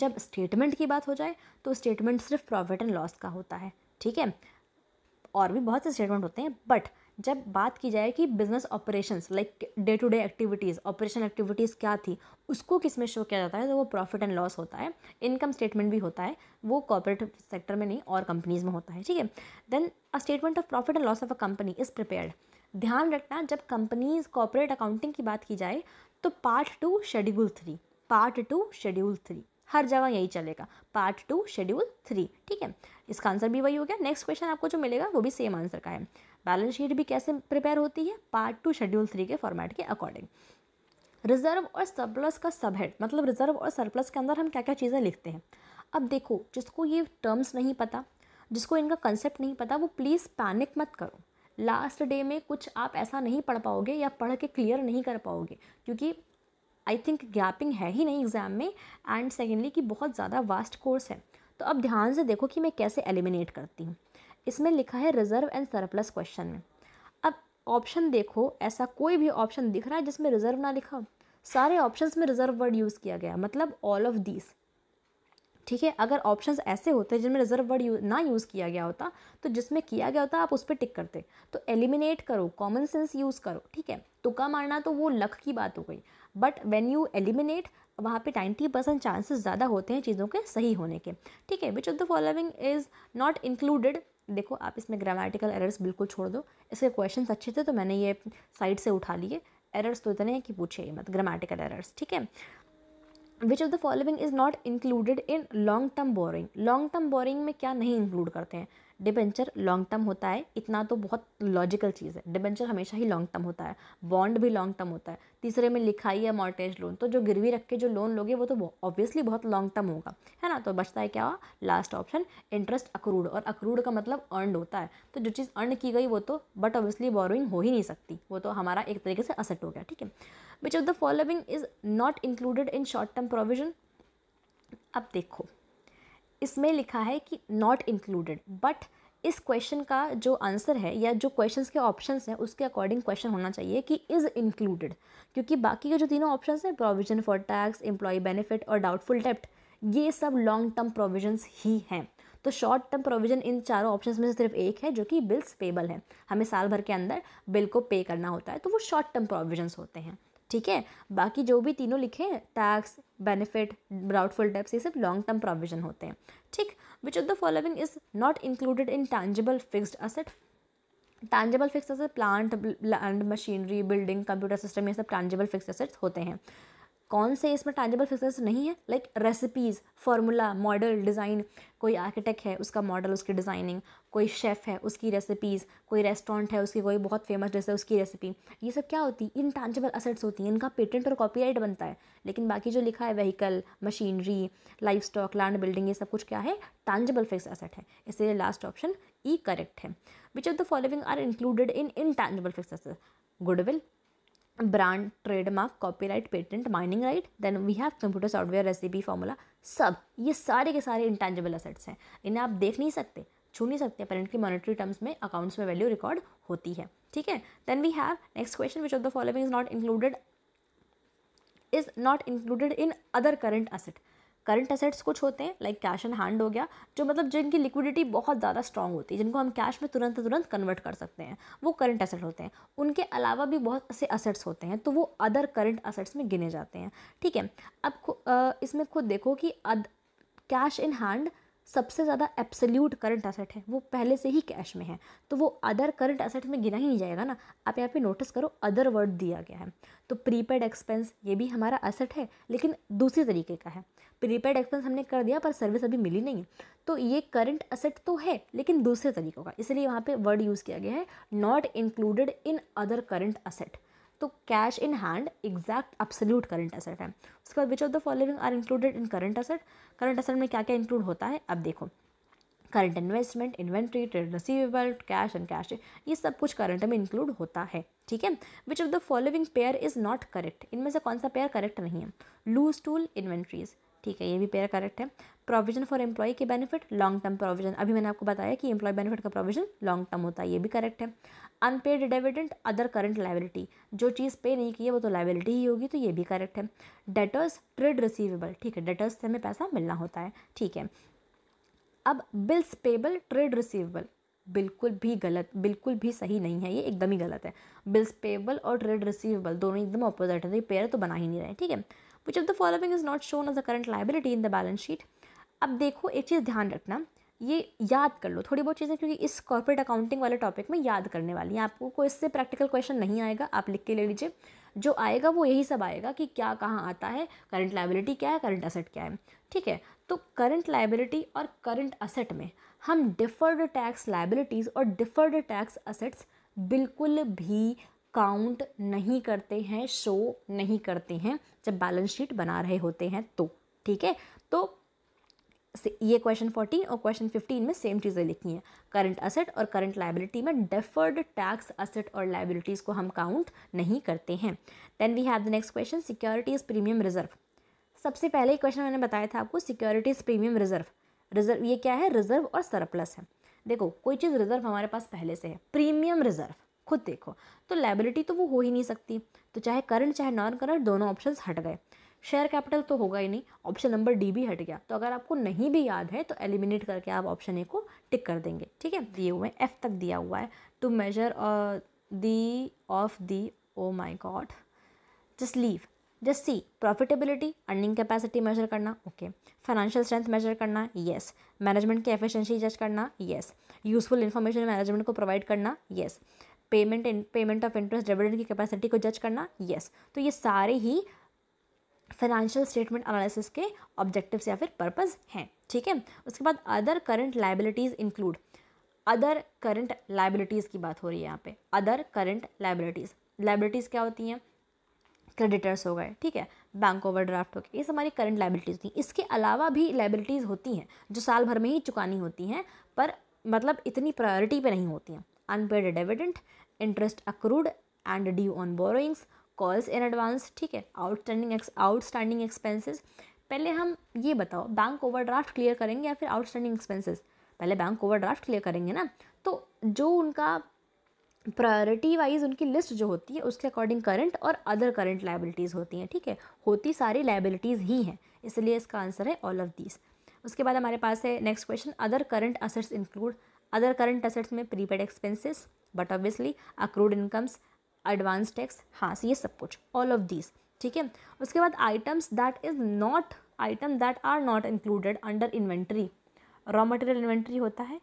S1: जब स्टेटमेंट की बात हो जाए तो स्टेटमेंट सिर्फ प्रॉफिट एंड लॉस का होता है ठीक है और भी बहुत से स्टेटमेंट होते हैं बट जब बात की जाए कि business operations like day to day activities operation activities क्या थी उसको किस में शो किया जाता है तो वो प्रॉफिट एंड लॉस होता है इनकम स्टेटमेंट भी होता है वो कॉपरेटिव सेक्टर में नहीं और कंपनीज़ में होता है ठीक है then a statement of profit and loss of a company is prepared ध्यान रखना जब कंपनीज कॉपरेट अकाउंटिंग की बात की जाए तो part two schedule three part two schedule three हर जगह यही चलेगा पार्ट टू शेड्यूल थ्री ठीक है इसका आंसर भी वही हो गया नेक्स्ट क्वेश्चन आपको जो मिलेगा वो भी सेम आंसर का है बैलेंस शीट भी कैसे प्रिपेयर होती है पार्ट टू शेड्यूल थ्री के फॉर्मेट के अकॉर्डिंग रिजर्व और सरप्लस का हेड मतलब रिजर्व और सरप्लस के अंदर हम क्या क्या चीज़ें लिखते हैं अब देखो जिसको ये टर्म्स नहीं पता जिसको इनका कंसेप्ट नहीं पता वो प्लीज़ पैनिक मत करो लास्ट डे में कुछ आप ऐसा नहीं पढ़ पाओगे या पढ़ के क्लियर नहीं कर पाओगे क्योंकि आई थिंक गैपिंग है ही नहीं एग्ज़ाम में एंड सेकेंडली कि बहुत ज़्यादा वास्ट कोर्स है तो अब ध्यान से देखो कि मैं कैसे एलिमिनेट करती हूँ इसमें लिखा है रिज़र्व एंड सरप्लस क्वेश्चन में अब ऑप्शन देखो ऐसा कोई भी ऑप्शन दिख रहा है जिसमें रिज़र्व ना लिखा हो सारे ऑप्शंस में रिज़र्व वर्ड यूज़ किया गया मतलब ऑल ऑफ दीज ठीक है अगर ऑप्शंस ऐसे होते जिनमें रिजर्व वर्ड यू, ना यूज़ किया गया होता तो जिसमें किया गया होता आप उस पर टिक करते तो एलिमिनेट करो कॉमन सेंस यूज़ करो ठीक है तुक्का मारना तो वो लक की बात हो गई बट वेन यू एलिमिनेट वहाँ पे 90 परसेंट चांसेस ज़्यादा होते हैं चीज़ों के सही होने के ठीक है which of the following is not included देखो आप इसमें ग्रामेटिकल एरर्स बिल्कुल छोड़ दो इसके क्वेश्चंस अच्छे थे तो मैंने ये साइड से उठा लिए एरर्स तो इतने हैं कि पूछे ही मत ग्रामेटिकल एरर्स ठीक है which of the following is not included in long term borrowing long term borrowing में क्या नहीं इंक्लूड करते हैं डिबेंचर लॉन्ग टर्म होता है इतना तो बहुत लॉजिकल चीज़ है डिबेंचर हमेशा ही लॉन्ग टर्म होता है बॉन्ड भी लॉन्ग टर्म होता है तीसरे में लिखा ही है मॉर्टेज लोन तो जो गिरवी रख के जो लोन लोगे वो तो ऑब्वियसली बहुत लॉन्ग टर्म होगा है ना तो बचता है क्या हुआ लास्ट ऑप्शन इंटरेस्ट अक्रूड और अक्रूड का मतलब अर्न होता है तो जो चीज़ अर्न की गई वो तो बट ऑब्वियसली बोरोइंग हो ही नहीं सकती वो तो हमारा एक तरीके से असेट हो गया ठीक है which of the following is not included in short term provision अब देखो इसमें लिखा है कि नॉट इंक्लूडेड बट इस क्वेश्चन का जो आंसर है या जो क्वेश्चंस के ऑप्शंस हैं उसके अकॉर्डिंग क्वेश्चन होना चाहिए कि इज़ इंक्लूडेड क्योंकि बाकी के जो तीनों ऑप्शंस हैं provision for tax employee benefit और डाउटफुल डेप्ट ये सब लॉन्ग टर्म प्रोविजंस ही हैं तो शॉर्ट टर्म प्रोविजन इन चारों ऑप्शंस में से सिर्फ एक है जो कि बिल्स पेबल है हमें साल भर के अंदर बिल को पे करना होता है तो वो शॉर्ट टर्म प्रोविजंस होते हैं ठीक है बाकी जो भी तीनों लिखे हैं टैक्स बेनिफिट डाउटफुल डेप्स ये सब लॉन्ग टर्म प्रोविजन होते हैं ठीक which of the following is not included in tangible fixed asset tangible fix asset plant land machinery building computer system ये सब टैंजेबल फिक्स असेट्स होते हैं कौन से इसमें टैंजेबल फीचर्स नहीं है like recipes formula model design कोई आर्किटेक्ट है उसका मॉडल उसकी डिज़ाइनिंग कोई शेफ़ है उसकी रेसिपीज़ कोई रेस्टोरेंट है उसकी कोई बहुत फेमस डिश है उसकी रेसिपी ये सब क्या होती है इनटैंजेबल असेट्स होती हैं इनका पेटेंट और कॉपीराइट बनता है लेकिन बाकी जो लिखा है vehicle machinery life stock land building ये सब कुछ क्या है टैंजेबल फिक्स असेट है इसलिए लास्ट ऑप्शन ई करेक्ट है which of the following are included in intangible fix asset goodwill brand trademark copyright patent mining right then we have computer software recipe formula सब ये सारे के सारे intangible assets हैं इन्हें आप देख नहीं सकते छू नहीं सकते पर की मॉनिटरी टर्म्स में अकाउंट्स में वैल्यू रिकॉर्ड होती है ठीक है then we have next question which of the following is not included is not included in other current asset current assets कुछ होते हैं लाइक कैश एंड हैंड हो गया जो मतलब जिनकी लिक्विडिटी बहुत ज़्यादा स्ट्रॉग होती है जिनको हम कैश में तुरंत तुरंत कन्वर्ट कर सकते हैं वो करंट असेट होते हैं उनके अलावा भी बहुत से असेट्स होते हैं तो वो अदर करंट असेट्स में गिने जाते हैं ठीक है अब इसमें खुद देखो कि अद कैश इन हैंड सबसे ज़्यादा एप्सल्यूट करंट असेट है वो पहले से ही कैश में है तो वो अदर करंट असेट में गिना ही नहीं जाएगा ना आप यहाँ पे नोटिस करो अदर वर्ड दिया गया है तो प्रीपेड एक्सपेंस ये भी हमारा असेट है लेकिन दूसरे तरीके का है प्रीपेड एक्सपेंस हमने कर दिया पर सर्विस अभी मिली नहीं है तो ये करंट असेट तो है लेकिन दूसरे तरीक़ों का इसलिए वहाँ पे वर्ड यूज़ किया गया है not included in other current asset तो cash in hand exact absolute current asset है उसके बाद which of the following are included in current asset current asset में क्या क्या इंक्लूड होता है अब देखो current investment inventory trade receivable cash and cash ये सब कुछ करंट में इंक्लूड होता है ठीक है which of the following pair is not correct इनमें से कौन सा पेयर करेक्ट नहीं है लूज टूल इन्वेंट्रीज ठीक है ये भी पेयर करेक्ट है प्रोविजन फॉर एम्प्लॉय के बेनिफिट लॉन्ग टर्म प्रोविजन अभी मैंने आपको बताया कि एम्प्लॉय बेनिफिट का प्रोविजन लॉन्ग टर्म होता है ये भी करेक्ट है unpaid dividend other current liability जो चीज़ पे नहीं की है वो तो लाइबिलिटी ही होगी तो ये भी करेक्ट है डेटर्स ट्रेड रिसीवेबल ठीक है डेटर्स से हमें पैसा मिलना होता है ठीक है अब बिल्स पेबल ट्रेड रिसीवेबल बिल्कुल भी गलत बिल्कुल भी सही नहीं है ये एकदम ही गलत है बिल्स पेबल और ट्रेड रिसीवेबल दोनों एकदम अपोजिट है तो ये पेयर तो बना ही नहीं रहे ठीक है which of the following is not shown as a current liability in the balance sheet अब देखो एक चीज़ ध्यान रखना ये याद कर लो थोड़ी बहुत चीज़ें क्योंकि इस कॉर्पोरेट अकाउंटिंग वाले टॉपिक में याद करने वाली हैं आपको कोई इससे प्रैक्टिकल क्वेश्चन नहीं आएगा आप लिख के ले लीजिए जो आएगा वो यही सब आएगा कि क्या कहाँ आता है करंट लाइबिलिटी क्या है करंट असेट क्या है ठीक है तो करंट लाइबिलिटी और करंट असेट में हम डिफर्ड टैक्स लाइबिलिटीज़ और डिफर्ड टैक्स असेट्स बिल्कुल भी काउंट नहीं करते हैं शो नहीं करते हैं जब बैलेंस शीट बना रहे होते हैं तो ठीक है तो ये क्वेश्चन फोर्टीन और क्वेश्चन फिफ्टीन में सेम चीज़ें लिखी हैं करंट असेट और करंट लाइबिलिटी में डेफर्ड टैक्स असेट और लाइबिलिटीज़ को हम काउंट नहीं करते हैं then we have the next question securities premium reserve सबसे पहले क्वेश्चन मैंने बताया था आपको सिक्योरिटीज़ प्रीमियम रिजर्व रिजर्व ये क्या है रिजर्व और सरप्लस है देखो कोई चीज़ रिजर्व हमारे पास पहले से है प्रीमियम रिजर्व खुद देखो तो लाइबिलिटी तो वो हो ही नहीं सकती तो चाहे करंट चाहे नॉन करंट दोनों ऑप्शन हट गए शेयर कैपिटल तो होगा ही नहीं ऑप्शन नंबर डी भी हट गया तो अगर आपको नहीं भी याद है तो एलिमिनेट करके आप ऑप्शन ए को टिक कर देंगे ठीक है दिए हुए एफ तक दिया हुआ है to measure the of the oh my god just leave just see profitability earning capacity measure करना ओके फाइनेंशियल स्ट्रेंथ मेजर करना येस मैनेजमेंट की एफिशिएंसी जज करना येस यूजफुल इन्फॉर्मेशन मैनेजमेंट को प्रोवाइड करना yes yes. Payment payment of interest dividend की capacity को जज करना येस तो ये सारे ही फाइनेंशियल स्टेटमेंट अनालिसिस के ऑब्जेक्टिव्स या फिर पर्पज़ हैं ठीक है उसके बाद other current liabilities include other current liabilities की बात हो रही है यहाँ पे अदर करंट लाइबिलिटीज़ लाइबिलिटीज़ क्या होती हैं क्रेडिटर्स हो गए ठीक है बैंक ओवर ड्राफ्ट हो गए ये हमारी करंट लाइबिलिटीज़ थी इसके अलावा भी लाइबिलिटीज़ होती हैं जो साल भर में ही चुकानी होती हैं पर मतलब इतनी प्रायोरिटी पे नहीं होती हैं unpaid dividend interest accrued and due on borrowings calls in advance ठीक है आउटस्टैंडिंग आउटस्टैंडिंग एक्सपेंसेस पहले हम ये बताओ बैंक ओवरड्राफ्ट क्लियर करेंगे या फिर आउटस्टैंडिंग एक्सपेंसेस पहले बैंक ओवरड्राफ्ट क्लियर करेंगे ना तो जो उनका प्रायोरिटी वाइज उनकी लिस्ट जो होती है उसके अकॉर्डिंग करंट और अदर करंट लाइबिलिटीज़ होती हैं ठीक है होती सारी लाइबिलिटीज़ ही हैं इसलिए इसका आंसर है ऑल ऑफ दीज उसके बाद हमारे पास है next question other current assets include other current assets में prepaid expenses but obviously accrued incomes advance tax हाँ ये सब कुछ ऑल ऑफ दिस ठीक है उसके बाद items that is not item that are not included under inventory raw material inventory होता है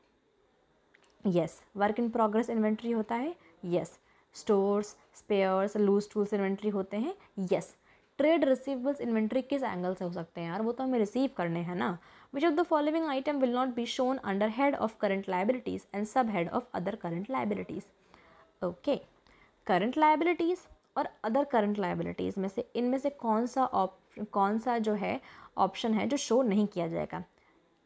S1: yes work in progress inventory होता है yes stores spares loose tools inventory होते हैं येस ट्रेड रिसीवेबल्स इन्वेंट्री किस एंगल से हो सकते हैं यार वो तो हमें रिसीव करने हैं ना which of the following item will not be shown under head of current liabilities and head of other current liabilities okay current liabilities और अदर करंट लाइबिलिटीज़ में से इनमें से कौन सा ऑप कौन सा जो है ऑप्शन है जो शो नहीं किया जाएगा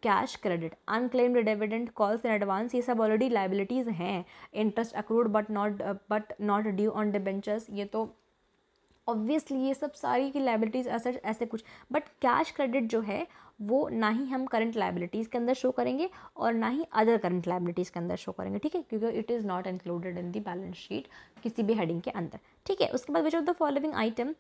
S1: cash credit unclaimed dividend calls in advance ये सब ऑलरेडी लाइबिलिटीज़ हैं interest accrued but not but not due on debentures ये तो ऑब्वियसली ये सब सारी की लाइबिलिटीज़ ऐसे ऐसे कुछ बट कैश क्रेडिट जो है वो ना ही हम करंट लाइबिलिटीज़ के अंदर शो करेंगे और ना ही अदर करंट लाइबिलिटीज़ के अंदर शो करेंगे ठीक है क्योंकि it is not included in the balance sheet किसी भी हेडिंग के अंदर ठीक है उसके बाद which of the following item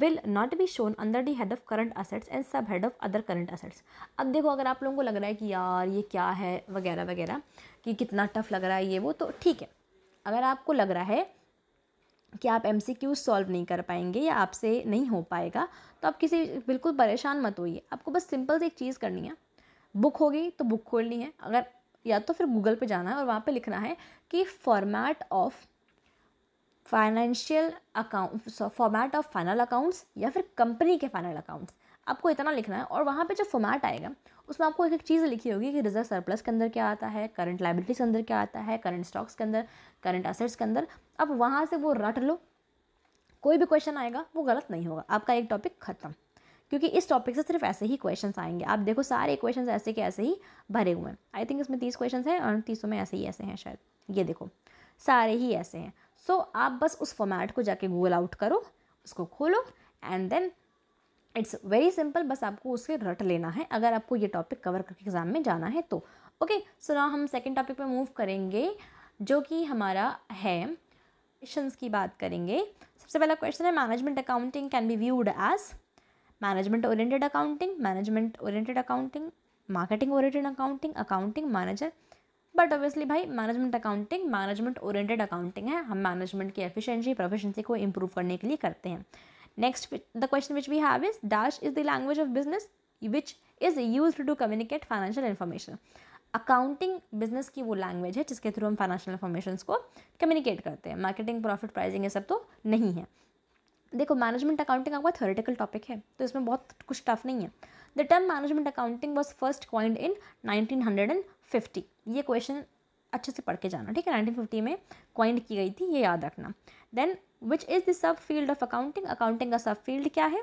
S1: will not be shown under the head of current assets and sub head of other current assets अब देखो अगर आप लोगों को लग रहा है कि यार ये क्या है वगैरह वगैरह कि कितना टफ लग रहा है ये वो तो ठीक है अगर आपको लग रहा है कि आप एम सॉल्व नहीं कर पाएंगे या आपसे नहीं हो पाएगा तो आप किसी बिल्कुल परेशान मत होइए आपको बस सिंपल से एक चीज़ करनी है बुक होगी तो बुक खोलनी है अगर या तो फिर गूगल पे जाना है और वहाँ पे लिखना है कि format of financial account format of final accounts या फिर कंपनी के फाइनल अकाउंट्स आपको इतना लिखना है और वहाँ पे जो फॉर्मेट आएगा उसमें आपको एक एक चीज़ लिखी होगी कि रिजर्व सरप्लस के अंदर क्या आता है करंट लाइबिलिटीज़ के अंदर क्या आता है करंट स्टॉक्स के अंदर करंट असेट्स के अंदर अब वहाँ से वो रट लो कोई भी क्वेश्चन आएगा वो गलत नहीं होगा आपका एक टॉपिक ख़त्म क्योंकि इस टॉपिक से सिर्फ ऐसे ही क्वेश्चन आएंगे आप देखो सारे क्वेश्चन ऐसे के ऐसे ही भरे हुए हैं आई थिंक इसमें तीस क्वेश्चन हैं और तीसों में ऐसे ही ऐसे हैं शायद ये देखो सारे ही ऐसे हैं सो so, आप बस उस फॉर्मेट को जाके गूगल आउट करो उसको खोलो and then it's very simple बस आपको उसे रट लेना है अगर आपको ये टॉपिक कवर करके एग्ज़ाम में जाना है तो ओके सो ना हम सेकेंड टॉपिक पर मूव करेंगे जो कि हमारा है क्वेश्चंस की बात करेंगे सबसे पहला क्वेश्चन है management accounting can be viewed as management oriented accounting management oriented accounting marketing oriented accounting accounting manager but obviously भाई management accounting management oriented accounting है हम मैनेजमेंट की एफिशिएंसी प्रोफिशेंसी को इम्प्रूव करने के लिए करते हैं Next, the question which we have is dash is the language of business which is used to communicate financial information. Accounting business की वो लैंग्वेज है जिसके थ्रू हम फाइनेंशियल इन्फॉर्मेशन को कम्युनिकेट करते हैं मार्केटिंग प्रॉफिट प्राइसिंग ये सब तो नहीं है देखो मैनेजमेंट अकाउंटिंग आपका थेरेटिकल टॉपिक है तो इसमें बहुत कुछ टफ नहीं है the term management accounting was first coined in nineteen hundred and fifty ये क्वेश्चन अच्छे से पढ़ के जाना ठीक है फिफ्टी में क्वाइंट की गई थी ये याद रखना then which is the sub field of accounting accounting का सब फील्ड क्या है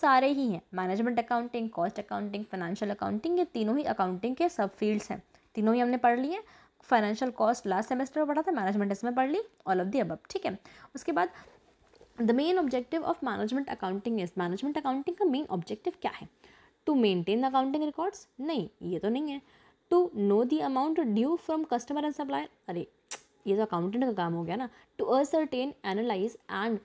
S1: सारे ही हैं management accounting cost accounting financial accounting ये तीनों ही अकाउंटिंग के सब फील्ड्स हैं तीनों ही हमने पढ़ लिए फाइनेंशियल कॉस्ट लास्ट सेमेस्टर में पढ़ा था मैनेजमेंट इसमें पढ़ ली ऑल ऑफ दी अबब ठीक है उसके बाद the main objective of management accounting is management accounting का मेन ऑब्जेक्टिव क्या है टू मेनटेन अकाउंटिंग रिकॉर्ड्स नहीं ये तो नहीं है to know the amount due from customer and supplier अरे ये तो अकाउंटेंट का काम हो गया ना to ascertain analyse and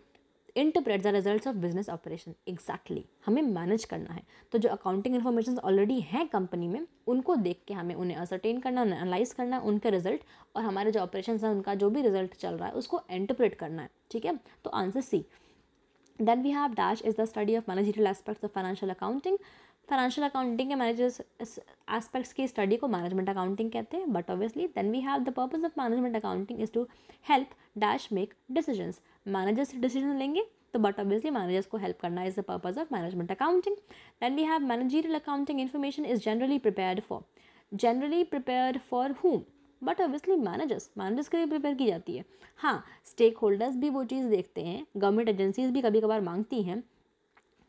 S1: interpret the result of business operation exactly हमें मैनेज करना है तो जो अकाउंटिंग इन्फॉर्मेशन ऑलरेडी हैं कंपनी में उनको देख के हमें उन्हें असरटेन करना उन्हें एनालाइज करना उनके रिजल्ट और हमारे जो ऑपरेशन हैं उनका जो भी रिजल्ट चल रहा है उसको इंटरप्रेट करना है ठीक है तो answer C then we have dash is the study of managerial aspects of financial accounting financial accounting के मैनेजर्स एस्पेक्ट्स की स्टडी को मैनेजमेंट अकाउंटिंग कहते हैं but obviously then we have the purpose of management accounting is to help dash make decisions managers decision लेंगे तो but obviously managers को help करना is the purpose of management accounting then we have managerial accounting information is generally prepared for generally prepared for whom but obviously managers managers के लिए prepare की जाती है हाँ स्टेक होल्डर्स भी वो चीज़ देखते हैं गवर्नमेंट एजेंसीज भी कभी कभार मांगती हैं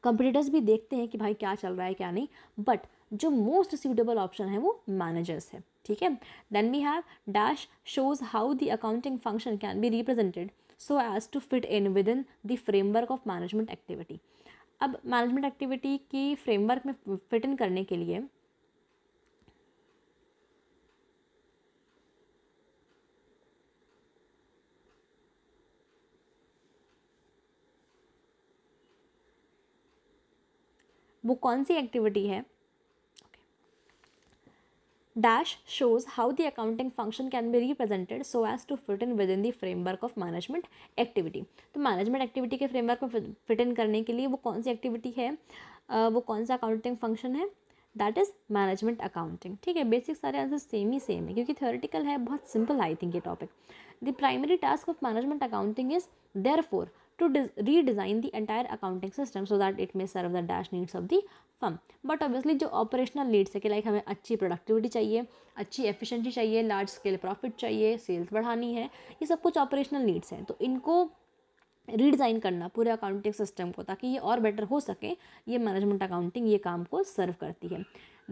S1: कंपटीटर्स भी देखते हैं कि भाई क्या चल रहा है क्या नहीं बट जो मोस्ट सूटेबल ऑप्शन है वो मैनेजर्स है ठीक है then we have dash shows how the accounting function can be represented so as to fit in within the framework of management activity अब मैनेजमेंट एक्टिविटी की framework में fit in करने के लिए वो कौन सी एक्टिविटी है dash shows how the accounting function can be represented so as to fit in within the framework of management activity तो मैनेजमेंट एक्टिविटी के फ्रेमवर्क में फिट इन करने के लिए वो कौन सी एक्टिविटी है वो कौन सा अकाउंटिंग फंक्शन है दैट इज़ मैनेजमेंट अकाउंटिंग ठीक है बेसिक सारे आंसर सेम ही सेम है क्योंकि थियोरिटिकल है बहुत सिंपल आई थिंक ये topic the primary task of management accounting is therefore to redesign the entire accounting system so that it may serve the dash needs of the firm but obviously जो operational leads है कि like हमें अच्छी productivity चाहिए अच्छी efficiency चाहिए large scale profit चाहिए sales बढ़ानी है ये सब कुछ ऑपरेशनल लीड्स हैं तो इनको रीडिज़ाइन करना पूरे अकाउंटिंग सिस्टम को ताकि ये और बेटर हो सके ये मैनेजमेंट अकाउंटिंग ये काम को सर्व करती है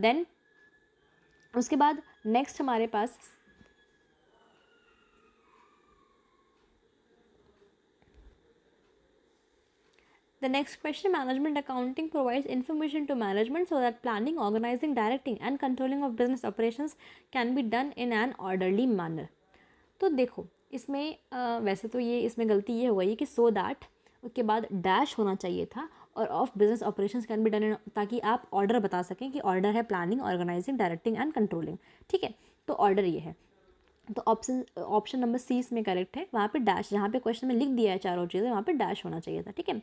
S1: देन उसके बाद नेक्स्ट हमारे पास The next question management accounting provides information to management so that planning, organizing, directing, and controlling of business operations can be done in an orderly manner. तो देखो इसमें आ, वैसे तो ये इसमें गलती ये हो गई कि सो so दैट उसके बाद डैश होना चाहिए था और of business operation can be done ताकि आप ऑर्डर बता सकें कि ऑर्डर है planning organising directing and controlling ठीक है तो ऑर्डर ये है तो ऑप्शन ऑप्शन नंबर सी इसमें करेक्ट है वहाँ पे डैश जहाँ पे क्वेश्चन में लिख दिया है चारों चीज़ें वहाँ पे डैश होना चाहिए था ठीक है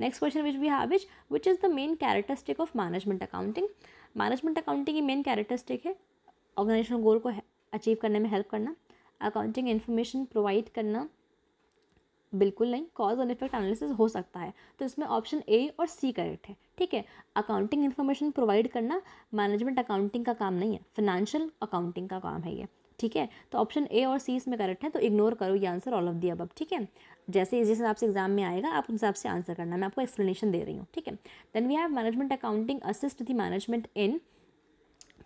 S1: next question which we have which which is the main characteristic of management accounting management accounting की मेन कैरेक्टरिस्टिक है ऑर्गेनाइजेशन गोल को अचीव करने में हेल्प करना अकाउंटिंग इन्फॉर्मेशन प्रोवाइड करना बिल्कुल नहीं कॉज और इफेक्ट एनालिसिस हो सकता है तो इसमें ऑप्शन ए और सी करेक्ट है ठीक है अकाउंटिंग इन्फॉर्मेशन प्रोवाइड करना मैनेजमेंट अकाउंटिंग का काम नहीं है फाइनेंशियल अकाउंटिंग का काम है ये ठीक है तो ऑप्शन ए और सी इसमें करेक्ट है तो इग्नोर करो ये आंसर ऑल ऑफ दी अब ठीक है जैसे जिस हिसाब से एग्जाम में आएगा आप उस हिसाब से आंसर करना मैं आपको एक्सप्लेनेशन दे रही हूँ ठीक है then we have management accounting assist the management in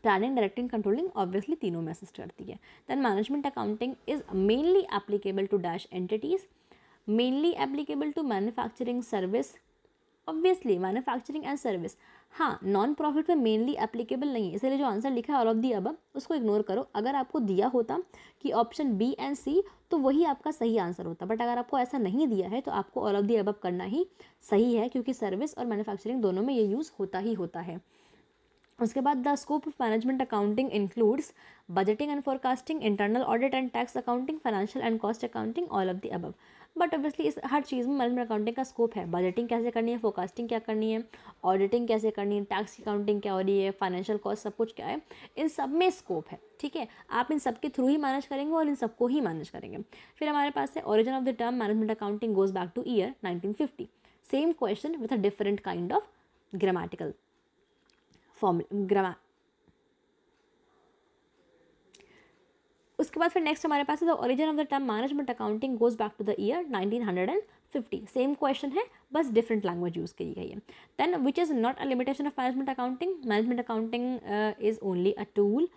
S1: planning directing controlling obviously तीनों में असिस्ट करती है then management accounting is mainly applicable to dash entities mainly applicable to manufacturing service obviously manufacturing and service हाँ non profit में mainly applicable नहीं है इसलिए जो आंसर लिखा है ऑल ऑफ दी अब उसको इग्नोर करो अगर आपको दिया होता कि ऑप्शन बी एंड सी तो वही आपका सही आंसर होता बट अगर आपको ऐसा नहीं दिया है तो आपको ऑल ऑफ दी अब करना ही सही है क्योंकि सर्विस और मैनुफैक्चरिंग दोनों में ये यूज़ होता ही होता है उसके बाद the scope of management accounting includes budgeting and forecasting internal audit and tax accounting financial and cost accounting all of the above but obviously इस हर चीज़ में मैनेजमेंट अकाउंटिंग का स्कोप है बजटिंग कैसे करनी है फोकास्टिंग क्या करनी है ऑडिटिंग कैसे करनी है टैक्स अकाउंटिंग क्या हो रही है फाइनेंशियल कॉस्ट सब कुछ क्या है इन सब में स्कोप है ठीक है आप इन सब के थ्रू ही मैनेज करेंगे और इन सबको ही मैनेज करेंगे फिर हमारे पास है origin of the term management accounting goes back to year nineteen same question with a different kind of grammatical form grammar उसके बाद फिर नेक्स्ट हमारे पास है the origin of the term management accounting goes back to the year 1950 same question है बस different language use की गई है then which is not a limitation of management accounting management accounting is only a tool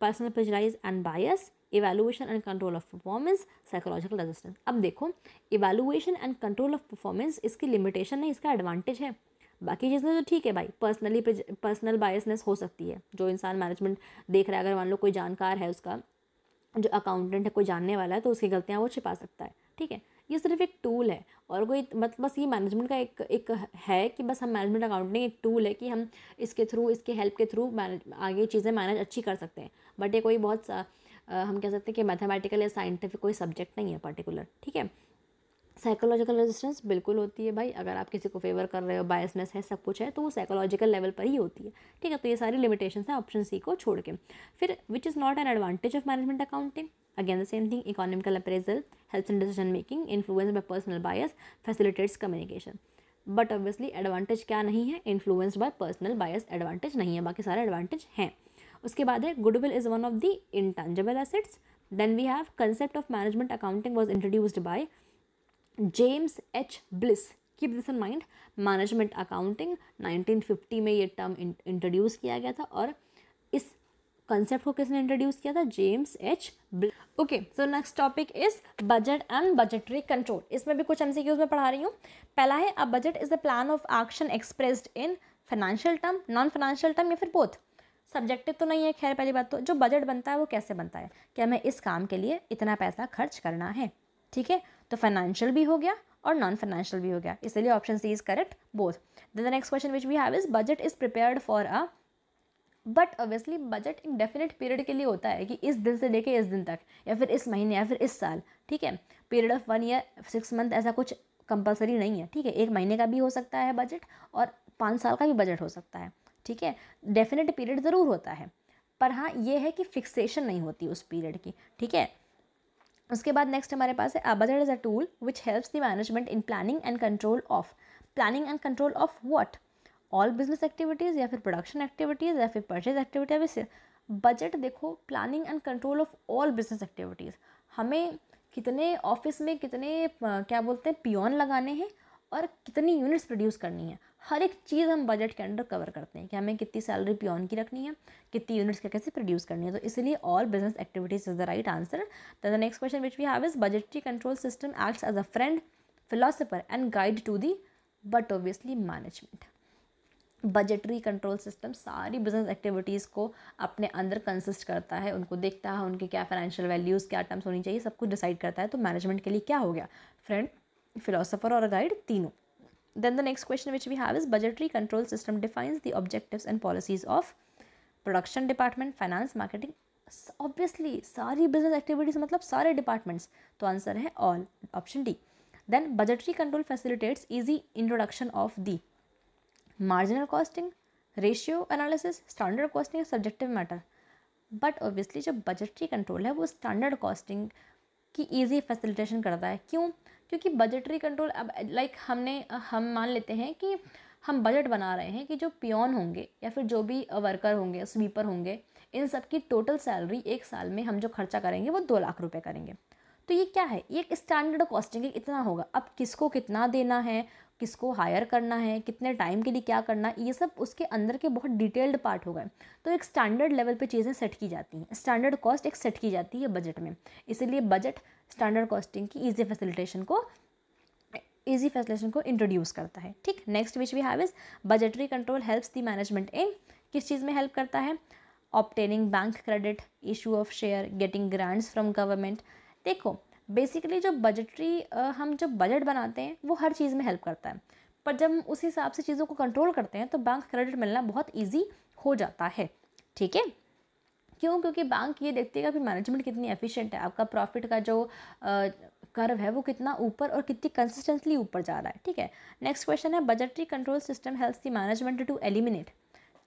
S1: personal prejudice and bias evaluation and control of performance psychological resistance अब देखो evaluation and control of performance इसकी limitation है इसका advantage है बाकी चीज़ें तो ठीक है भाई पर्सनली पर्सनल बायसनेस हो सकती है जो इंसान मैनेजमेंट देख रहा है अगर मान लो कोई जानकार है उसका जो अकाउंटेंट है कोई जानने वाला है तो उसकी गलतियाँ वो छिपा सकता है ठीक है ये सिर्फ एक टूल है और कोई मतलब बस ये मैनेजमेंट का एक एक है कि बस हम मैनेजमेंट अकाउंटिंग एक टूल है कि हम इसके थ्रू इसके हेल्प के थ्रू मैनेज आगे चीज़ें मैनेज अच्छी कर सकते हैं बट ये कोई बहुत सा, आ, हम कह सकते हैं कि मैथमेटिकल या साइंटिफिक कोई सब्जेक्ट नहीं है पर्टिकुलर ठीक है साइकोलॉजिकल रेजिस्टेंस बिल्कुल होती है भाई अगर आप किसी को फेवर कर रहे हो बायसनेस है सब कुछ है तो वो साइकोलॉजिकल लेवल पर ही होती है ठीक है तो ये सारी लिमिटेशन है ऑप्शन सी को छोड़ के फिर which is not an advantage of management accounting again the same thing economical appraisal health and decision making influence by personal bias facilitates communication but obviously advantage क्या नहीं है influenced by personal bias advantage नहीं है बाकी सारे advantage हैं उसके बाद है goodwill is one of the intangible assets then we have concept of management accounting was introduced by James H Bliss keep this in mind management accounting 1950 में ये टर्म इंट्रोड्यूस किया गया था और इस कंसेप्ट को किसने इंट्रोड्यूस किया था James H okay so next topic is budget and budgetary control इसमें भी कुछ एम में पढ़ा रही हूँ पहला है a budget is the plan of action expressed in financial term non financial term या फिर बोथ सब्जेक्टिव तो नहीं है खैर पहली बात तो जो बजट बनता है वो कैसे बनता है क्या हमें इस काम के लिए इतना पैसा खर्च करना है ठीक है तो फाइनेंशियल भी हो गया और नॉन फाइनेंशियल भी हो गया इसलिए option C is correct both the next question which we have is budget is prepared for a but obviously budget एक डेफिनेट पीरियड के लिए होता है कि इस दिन से लेके इस दिन तक या फिर इस महीने या फिर इस साल ठीक है period of one year six month ऐसा कुछ कंपलसरी नहीं है ठीक है एक महीने का भी हो सकता है बजट और पाँच साल का भी बजट हो सकता है ठीक है डेफिनेट पीरियड ज़रूर होता है पर हाँ ये है कि फिक्सेशन नहीं होती उस पीरियड की ठीक है उसके बाद नेक्स्ट हमारे पास है budget is a tool which helps the management in planning and control of planning and control of what all business activities या फिर प्रोडक्शन एक्टिविटीज़ या फिर परचेज एक्टिविटी या फिर बजट देखो planning and control of all business activities हमें कितने office में कितने क्या बोलते हैं पियोन लगाने हैं और कितनी यूनिट्स प्रोड्यूस करनी है हर एक चीज़ हम बजट के अंडर कवर करते हैं कि हमें कितनी सैलरी पी की रखनी है कितनी यूनिट्स का कैसे प्रोड्यूस करनी है तो इसलिए all business activities is the right answer the next question which we have is budgetary control system acts as a friend philosopher and guide to the but obviously management budgetary control system सारी business activities को अपने अंदर consist करता है उनको देखता है उनके क्या फाइनेंशियल वैल्यूज़ क्या टर्म्स होनी चाहिए सब कुछ डिसाइड करता है तो मैनेजमेंट के लिए क्या हो गया फ्रेंड फिलोसफर और गाइड तीनों then the next question which we have is budgetary control system defines the objectives and policies of production department finance marketing obviously सारी बिजनेस एक्टिविटीज़ मतलब सारे डिपार्टमेंट्स तो आंसर है all option D then budgetary control facilitates easy introduction of the marginal costing ratio analysis standard costing subjective matter but obviously जो budgetary control है वो standard costing की easy facilitation करता है क्यों क्योंकि बजटरी कंट्रोल अब लाइक हमने हम मान लेते हैं कि हम बजट बना रहे हैं कि जो पियोन होंगे या फिर जो भी वर्कर होंगे स्वीपर होंगे इन सब की टोटल सैलरी एक साल में हम जो खर्चा करेंगे वो दो लाख रुपए करेंगे तो ये क्या है ये एक स्टैंडर्ड कॉस्टिंग इतना होगा अब किसको कितना देना है किसको हायर करना है कितने टाइम के लिए क्या करना ये सब उसके अंदर के बहुत डिटेल्ड पार्ट हो गए तो एक स्टैंडर्ड लेवल पे चीज़ें सेट की जाती हैं स्टैंडर्ड कॉस्ट एक सेट की जाती है बजट में इसीलिए बजट स्टैंडर्ड कॉस्टिंग की ईजी फैसिलिटेशन को ईजी फैसिलिटेशन को इंट्रोड्यूस करता है ठीक next which we have is budgetary control helps the management in किस चीज़ में हेल्प करता है obtaining bank credit issue of share getting grants from government देखो बेसिकली जो बजटरी हम जो बजट बनाते हैं वो हर चीज़ में हेल्प करता है पर जब हम उस हिसाब से चीज़ों को कंट्रोल करते हैं तो बैंक क्रेडिट मिलना बहुत ईजी हो जाता है ठीक है क्यों क्योंकि बैंक ये देखते हैं कि मैनेजमेंट कितनी एफिशिएंट है आपका प्रॉफिट का जो कर्व है वो कितना ऊपर और कितनी कंसिस्टेंटली ऊपर जा रहा है ठीक है नेक्स्ट क्वेश्चन है budgetary control system helps the management to eliminate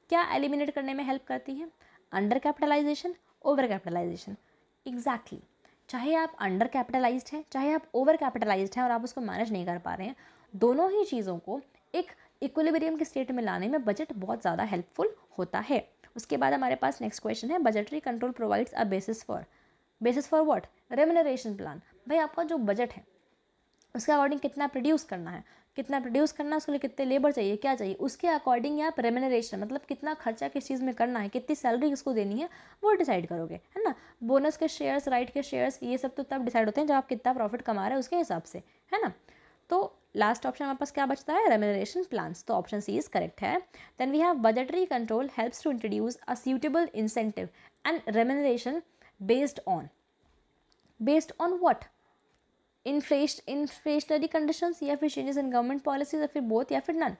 S1: क्या एलिमिनेट करने में हेल्प करती है under capitalisation over capitalisation exactly चाहे आप अंडर कैपिटलाइज हैं चाहे आप ओवर कैपिटलाइज हैं और आप उसको मैनेज नहीं कर पा रहे हैं दोनों ही चीज़ों को एक इक्वलिबरियम के स्टेट में लाने में बजट बहुत ज़्यादा हेल्पफुल होता है उसके बाद हमारे पास नेक्स्ट क्वेश्चन है budgetary control provides a basis for basis for what remuneration plan भाई आपका जो बजट है उसके अकॉर्डिंग कितना प्रोड्यूस करना है कितना प्रोड्यूस करना है उसके लिए कितने लेबर चाहिए क्या चाहिए उसके अकॉर्डिंग आप रेमिनरेशन मतलब कितना खर्चा किस चीज़ में करना है कितनी सैलरी उसको देनी है वो डिसाइड करोगे है ना बोनस के शेयर्स राइट के शेयर्स ये सब तो तब डिसाइड होते हैं जब आप कितना प्रॉफिट कमा रहे हैं उसके हिसाब से है ना तो लास्ट ऑप्शन हमारे पास क्या बचता है रेमिनरेशन प्लान्स तो ऑप्शन सी इज़ करेक्ट है then we have budgetary control helps to introduce a suitable incentive and remuneration based on based on what inflation inflationary condition या फिर चेंजेस इन गवर्नमेंट पॉलिसीज या फिर both या फिर none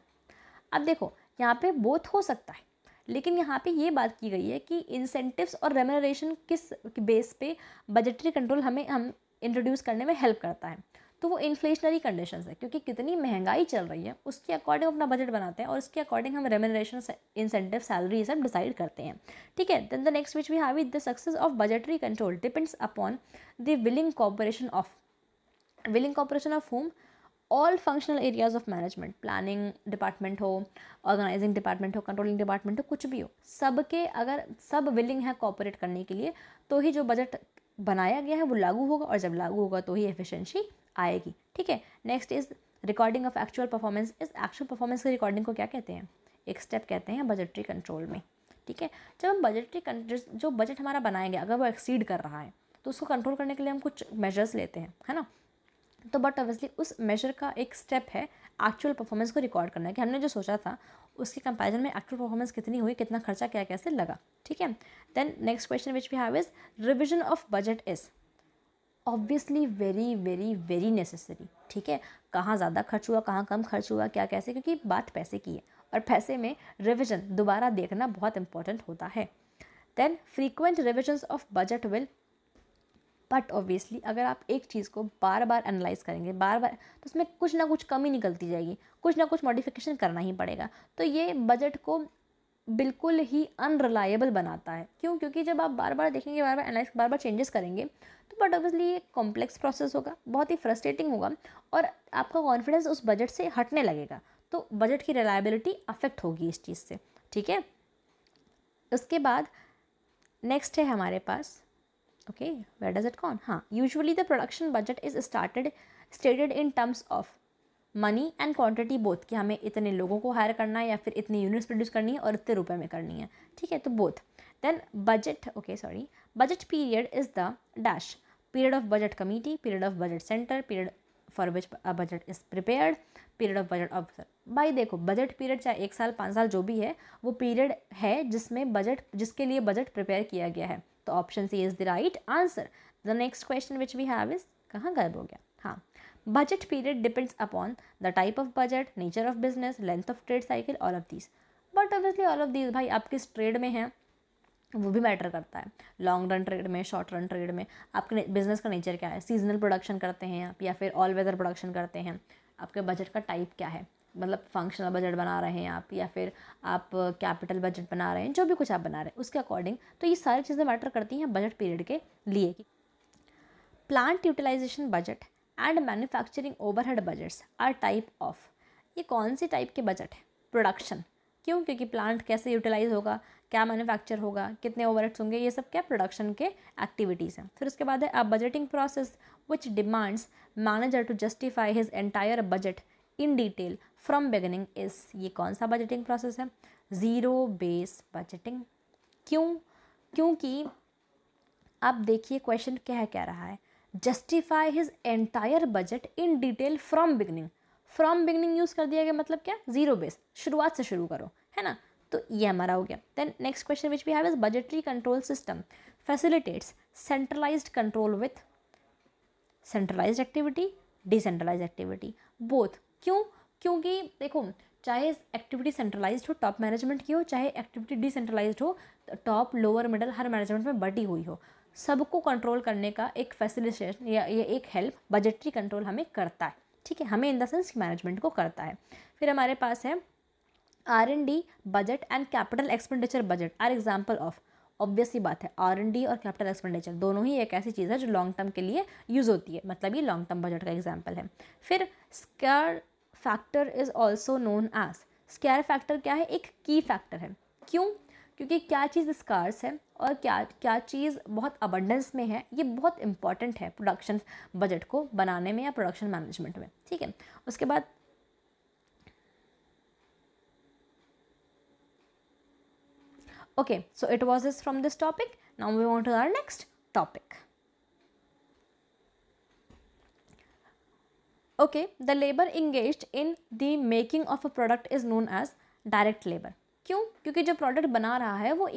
S1: अब देखो यहाँ पे बोथ हो सकता है लेकिन यहाँ पे ये बात की गई है कि इंसेंटिव्स और रेमोनरेशन किस बेस पे बजटरी कंट्रोल हमें हम इंट्रोड्यूस करने में हेल्प करता है तो वो इन्फ्लेशनरी कंडीशंस है क्योंकि कितनी महंगाई चल रही है उसके अकॉर्डिंग अपना बजट बनाते हैं और उसके अकॉर्डिंग हम रेमोनरेशन इंसेंटिव सैलरी सब डिसाइड करते हैं ठीक है then the next which we have is the success of budgetary control depends upon the willing cooperation of willing cooperation of whom all functional areas of management planning department हो organising department हो controlling department हो कुछ भी हो सब के अगर सब विलिंग है कॉपरेट करने के लिए तो ही जो बजट बनाया गया है वो लागू होगा और जब लागू होगा तो ही एफिशिएंसी आएगी ठीक है next is recording of actual performance इस एक्चुअल परफॉर्मेंस की रिकॉर्डिंग को क्या कहते हैं एक स्टेप कहते हैं बजटरी कंट्रोल में ठीक है जब हम बजटरी जो बजट हमारा बनाएंगे अगर वो एक्सीड कर रहा है तो उसको कंट्रोल करने के लिए हम कुछ मेजर्स लेते हैं है ना तो बट ऑब्वियसली उस मेजर का एक स्टेप है एक्चुअल परफॉर्मेंस को रिकॉर्ड करना कि हमने जो सोचा था उसके कंपैरिजन में एक्चुअल परफॉर्मेंस कितनी हुई कितना खर्चा क्या कैसे लगा ठीक है then next question which we have is revision of budget is obviously very very very necessary ठीक है कहाँ ज़्यादा खर्च हुआ कहाँ कम खर्च हुआ क्या कैसे क्योंकि बात पैसे की है और पैसे में रिविजन दोबारा देखना बहुत इंपॉर्टेंट होता है then frequent revisions of budget will but obviously अगर आप एक चीज़ को बार बार एनालाइज करेंगे बार बार तो उसमें कुछ ना कुछ कमी निकलती जाएगी कुछ ना कुछ मॉडिफिकेशन करना ही पड़ेगा तो ये बजट को बिल्कुल ही अनरिलायबल बनाता है क्यों क्योंकि जब आप बार बार देखेंगे बार बार एनालाइज बार बार चेंजेस करेंगे तो बट ऑब्वियसली ये कॉम्प्लेक्स प्रोसेस होगा बहुत ही फ्रस्ट्रेटिंग होगा और आपका कॉन्फिडेंस उस बजट से हटने लगेगा तो बजट की रिलायबिलिटी अफेक्ट होगी इस चीज़ से ठीक है उसके बाद नेक्स्ट है हमारे पास okay where does it come huh usually the production budget is started stated in terms of money and quantity both कि हमें इतने लोगों को हायर करना है या फिर इतनी यूनिट्स प्रोड्यूस करनी है और इतने रुपए में करनी है ठीक है तो both then budget okay sorry budget period is the dash period of budget committee period of budget centre period for which budget is prepared period of budget officer भाई देखो बजट पीरियड चाहे एक साल पाँच साल जो भी है वो पीरियड है जिसमें बजट जिसके लिए बजट प्रिपेयर किया गया है तो option C is the right answer the next question which we have is कहाँ गायब हो गया हाँ budget period depends upon the type of budget nature of business length of trade cycle all of this but obviously all of this भाई आप किस trade में हैं वो भी मैटर करता है लॉन्ग रन ट्रेड में शॉर्ट रन ट्रेड में आपके बिजनेस का नेचर क्या है सीजनल प्रोडक्शन करते हैं आप या फिर ऑल वेदर प्रोडक्शन करते हैं आपके बजट का टाइप क्या है मतलब फंक्शनल बजट बना रहे हैं आप या फिर आप कैपिटल बजट बना रहे हैं जो भी कुछ आप बना रहे हैं उसके अकॉर्डिंग तो ये सारी चीज़ें मैटर करती हैं बजट पीरियड के लिए plant utilization budget and manufacturing overhead budgets are type of ये कौन सी टाइप के बजट है प्रोडक्शन क्यों क्योंकि प्लांट कैसे यूटिलाइज होगा क्या मैन्युफैक्चर होगा कितने ओवरहेड्स होंगे ये सब क्या प्रोडक्शन के एक्टिविटीज़ हैं फिर उसके बाद है uh budgeting process which demands manager to justify his entire budget in detail from beginning इस ये कौन सा बजटिंग प्रोसेस है ज़ीरो बेस बजटिंग क्यों क्योंकि अब देखिए क्वेश्चन क्या कह रहा है justify his entire budget in detail from beginning from beginning use कर दिया गया मतलब क्या जीरो बेस शुरुआत से शुरू करो है ना तो ये हमारा हो गया then next question which we have is budgetary control system facilitates centralize control with centralize activity decentralize activity both क्यों क्योंकि देखो चाहे एक्टिविटी सेंट्रलाइज्ड हो टॉप मैनेजमेंट की हो चाहे एक्टिविटी डिसेंट्रलाइज्ड हो टॉप लोअर मिडल हर मैनेजमेंट में बटी हुई हो सबको कंट्रोल करने का एक फैसिलिटेशन या या एक हेल्प बजटरी कंट्रोल हमें करता है ठीक है हमें इन द सेंस मैनेजमेंट को करता है फिर हमारे पास है R and D budget and capital expenditure budget are example of obvious ही बात है आर एन डी और कैपिटल एक्सपेंडिचर दोनों ही एक ऐसी चीज़ है जो लॉन्ग टर्म के लिए यूज़ होती है मतलब ये लॉन्ग टर्म बजट का एग्जाम्पल है फिर scarce factor is also known as scarce factor क्या है एक की फैक्टर है क्यों क्योंकि क्या चीज़ स्कार्स है और क्या क्या चीज़ बहुत अबंडेंस में है ये बहुत इंपॉर्टेंट है प्रोडक्शन बजट को बनाने में या प्रोडक्शन मैनेजमेंट में ठीक है उसके बाद Okay, so it was this from this topic. Now we want to our next topic. Okay, the labor engaged in the making of a product is known as direct labor. क्यों क्योंकि जो product बना रहा है वो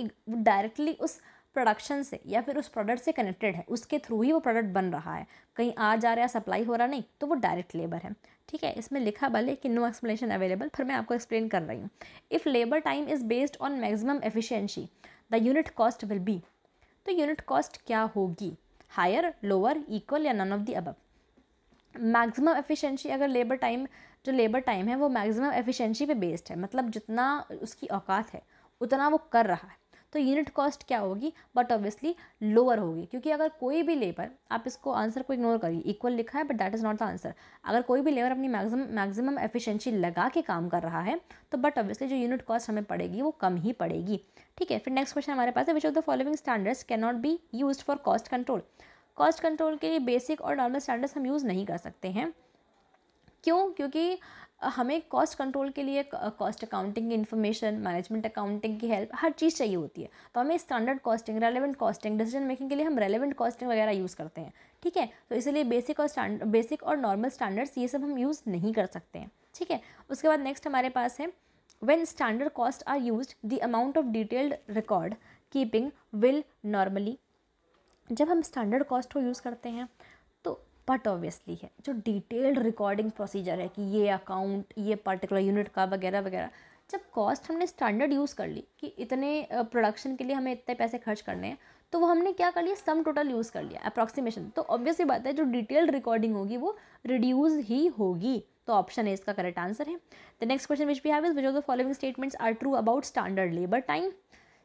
S1: directly उस production से या फिर उस प्रोडक्ट से कनेक्टेड है उसके थ्रू ही वो प्रोडक्ट बन रहा है कहीं आ जा रहा है सप्लाई हो रहा नहीं तो वो डायरेक्ट लेबर है ठीक है इसमें लिखा भले कि नो एक्सप्लेनेशन अवेलेबल फिर मैं आपको एक्सप्लेन कर रही हूँ if labour time is based on maximum efficiency the unit cost will be तो यूनिट कॉस्ट क्या होगी हायर लोअर इक्वल या none of the above maximum efficiency अगर लेबर टाइम जो लेबर टाइम है वो मैक्सिमम एफिशिएंसी पे बेस्ड है मतलब जितना उसकी औकात है उतना वो कर रहा है तो यूनिट कॉस्ट क्या होगी बट ऑब्वियसली लोअर होगी क्योंकि अगर कोई भी लेबर आप इसको आंसर को इग्नोर करिए इक्वल लिखा है but that is not the answer अगर कोई भी लेबर अपनी मैक्सिमम मैक्सिमम एफिशिएंसी लगा के काम कर रहा है तो बट ऑब्वियसली जो यूनिट कॉस्ट हमें पड़ेगी वो कम ही पड़ेगी ठीक है फिर नेक्स्ट क्वेश्चन हमारे पास है which of the following standards can not be use for cost control cost control के लिए बेसिक और नॉर्मल स्टैंडर्ड्स हम यूज़ नहीं कर सकते हैं क्यों क्योंकि हमें कॉस्ट कंट्रोल के लिए कॉस्ट अकाउंटिंग की इन्फॉर्मेशन मैनेजमेंट अकाउंटिंग की हेल्प हर चीज़ चाहिए होती है तो हमें standard costing relevant costing decision making के लिए हम रेलेवेंट कॉस्टिंग वगैरह यूज़ करते हैं ठीक है तो इसलिए बेसिक और स्टैंड बेसिक और नॉर्मल स्टैंडर्ड्स ये सब हम यूज़ नहीं कर सकते हैं ठीक है उसके बाद नेक्स्ट हमारे पास है when standard cost are use the amount of detailed record keeping will normally जब हम स्टैंडर्ड कॉस्ट को यूज़ करते हैं बट ऑब्वियसली है जो डिटेल्ड रिकॉर्डिंग प्रोसीजर है कि ये अकाउंट ये पर्टिकुलर यूनिट का वगैरह वगैरह जब कॉस्ट हमने स्टैंडर्ड यूज़ कर ली कि इतने प्रोडक्शन के लिए हमें इतने पैसे खर्च करने हैं तो वो हमने क्या कर लिया सम टोटल यूज़ कर लिया अप्रॉक्सीमेशन तो ऑब्वियसली बात है जो डिटेल्ड रिकॉर्डिंग होगी वो रिड्यूज़ ही होगी तो ऑप्शन है इसका करेक्ट आंसर है the next question which we have is which of the following statements are true about standard labour time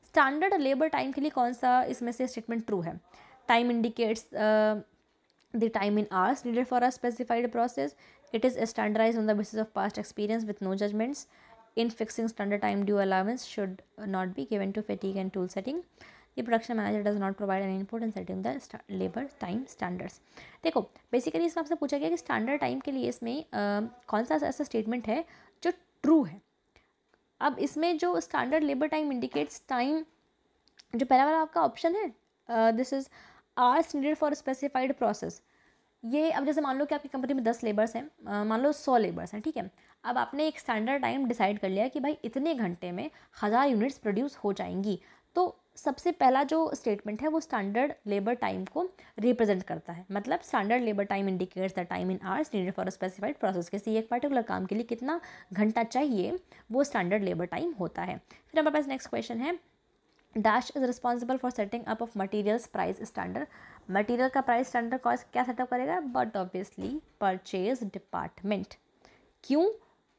S1: standard labour time के लिए कौन सा इसमें से स्टेटमेंट ट्रू है time indicates the time in hours needed for a specified process. It is standardized on the basis of past experience with no judgments. In fixing standard time, due allowance should not be given to fatigue and tool setting. The production manager does not provide an input in setting the labor time standards. देखो basically इसमें आपसे पूछा गया कि standard time के लिए इसमें uh, कौन सा ऐसा स्टेटमेंट है जो ट्रू है अब इसमें जो standard labour time indicates time जो पहला वाला आपका ऑप्शन है this is hours needed for specified process ये अब जैसे मान लो कि आपकी कंपनी में दस लेबर्स हैं मान लो सौ लेबर्स हैं ठीक है अब आपने एक स्टैंडर्ड टाइम डिसाइड कर लिया कि भाई इतने घंटे में हज़ार यूनिट्स प्रोड्यूस हो जाएंगी तो सबसे पहला जो स्टेटमेंट है वो स्टैंडर्ड लेबर टाइम को रिप्रेजेंट करता है मतलब standard labour time indicates the time in hours needed for specified process किसी एक पर्टिकुलर काम के लिए कितना घंटा चाहिए वो स्टैंडर्ड लेबर टाइम होता है फिर हमारे पास नेक्स्ट क्वेश्चन है dash is responsible for setting up of materials price standard material का प्राइस स्टैंडर्ड cost क्या सेटअप करेगा बट ऑब्वियसली परचेज डिपार्टमेंट क्यों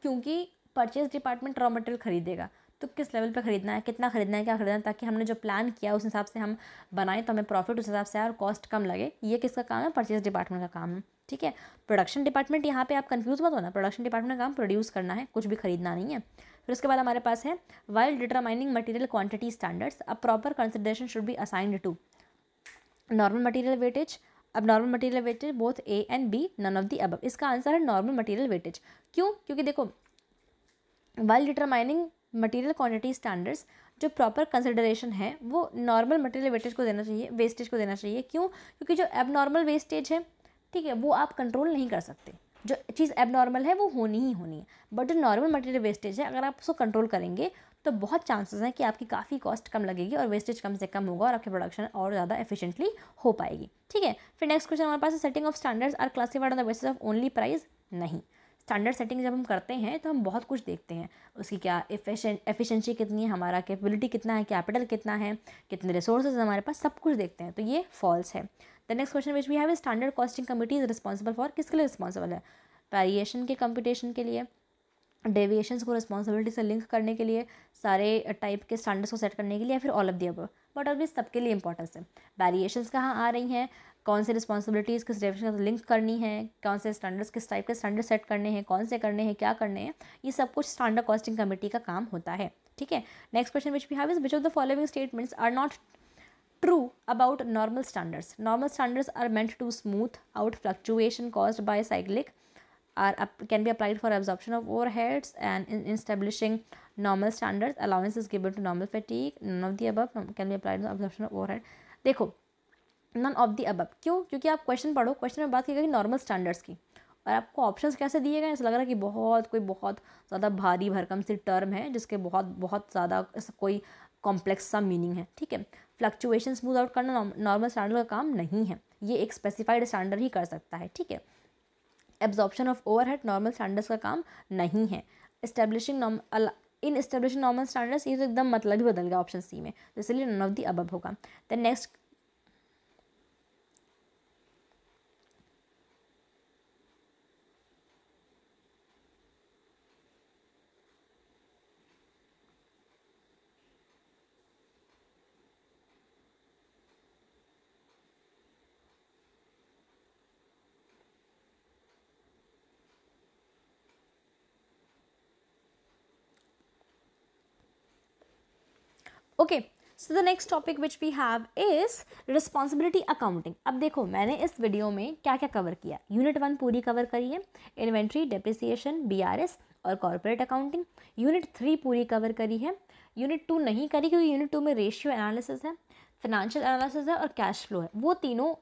S1: क्योंकि परचेज डिपार्टमेंट रॉ मटेरियल खरीदेगा तो किस लेवल पे ख़रीदना है कितना ख़रीदना है क्या ख़रीदना है ताकि हमने जो प्लान किया उस हिसाब से हम बनाएं तो हमें प्रॉफिट उस हिसाब से आए और कॉस्ट कम लगे ये किसका काम है परचेज डिपार्टमेंट का काम है ठीक है प्रोडक्शन डिपार्टमेंट यहाँ पे आप कंफ्यूज मत होना प्रोडक्शन डिपार्टमेंट का काम प्रोड्यूस करना है कुछ भी खरीदना नहीं है फिर उसके बाद हमारे पास है while determining material quantity standards अब proper consideration should be assigned to normal material wastage अब normal material wastage both A and B none of the अब इसका आंसर है नॉर्मल मटेरियल वेटेज क्यों क्योंकि देखो while determining material quantity standards जो proper consideration है वो नॉर्मल मटेरियल वेटेज को देना चाहिए वेस्टेज को देना चाहिए क्यों क्योंकि जो अब नॉर्मल वेस्टेज है ठीक है वो आप कंट्रोल नहीं कर सकते जो चीज़ एब है वो होनी ही होनी है बट जो नॉर्मल मटेरियल वेस्टेज है अगर आप उसको कंट्रोल करेंगे तो बहुत चांसेस हैं कि आपकी काफ़ी कॉस्ट कम लगेगी और वेस्टेज कम से कम होगा और आपकी प्रोडक्शन और ज़्यादा एफिशिएंटली हो पाएगी ठीक है फिर नेक्स्ट क्वेश्चन हमारे पास setting of standards are classified on the basis of only price नहीं स्टैंडर्ड सेटिंग जब हम करते हैं तो हम बहुत कुछ देखते हैं उसकी क्या एफिशिएंसी कितनी है हमारा कैपेबिलिटी कितना है कैपिटल कितना है कितने रिसोर्सेज हमारे पास सब कुछ देखते हैं तो ये फॉल्स है the next question which we have standard costing committee is responsible for किसके लिए रिस्पॉन्सिबल है वेरिएशन के कंपटीशन के लिए डेविएशंस को रिस्पॉन्सिबिलिटी से लिंक करने के लिए सारे टाइप के स्टैंडर्ड्स को सेट करने के लिए या फिर ऑल ऑफ दी अब बट ऑलवेज सबके लिए इंपॉर्टेंस है वेरिएशंस कहाँ आ रही हैं कौन से रिस्पॉन्सिबिलिटीज़ किस डेफिनेशन के लिंक करनी है कौन से स्टैंडर्ड्स किस टाइप के स्टैंडर्ड सेट करने हैं कौन से करने हैं क्या करने हैं ये सब कुछ स्टैंडर्ड कॉस्टिंग कमेटी का काम होता है ठीक है next question which we have is which of the following statements are not true about normal standards normal standards are meant to smooth out fluctuation caused by cyclic are can be applied for absorption of overheads and establishing normal standards allowance is given to normal fatigue none of the अब can be applied of overhead देखो none of the above क्यों क्योंकि आप question पढ़ो question में बात की गई नॉर्मल स्टैंडर्ड्स की और आपको ऑप्शंस कैसे दिए गए ऐसा लग रहा है कि बहुत कोई बहुत ज़्यादा भारी भरकम सी टर्म है जिसके बहुत बहुत ज़्यादा कोई कॉम्प्लेक्स सा मीनिंग है ठीक है फ्लक्चुएशन स्मूथ आउट करना नॉर्मल स्टैंडर्ड का काम नहीं है ये एक स्पेसिफाइड स्टैंडर्ड ही कर सकता है ठीक है absorption of overhead normal standards का काम नहीं है establishing in establishing normal standards ये तो एकदम मतलब ही बदल गया ऑप्शन सी में तो इसलिए नन ऑफ दी अबब होगा the next okay so the next topic which we have is responsibility accounting अब देखो मैंने इस वीडियो में क्या क्या कवर किया यूनिट वन पूरी कवर करी है इन्वेंट्री डेप्रिसिएशन बीआरएस और कॉरपोरेट अकाउंटिंग यूनिट थ्री पूरी कवर करी है यूनिट टू नहीं करी क्योंकि यूनिट टू में रेशियो एनालिसिस है फिनेंशियल एनालिसिस है और कैश फ्लो है वो तीनों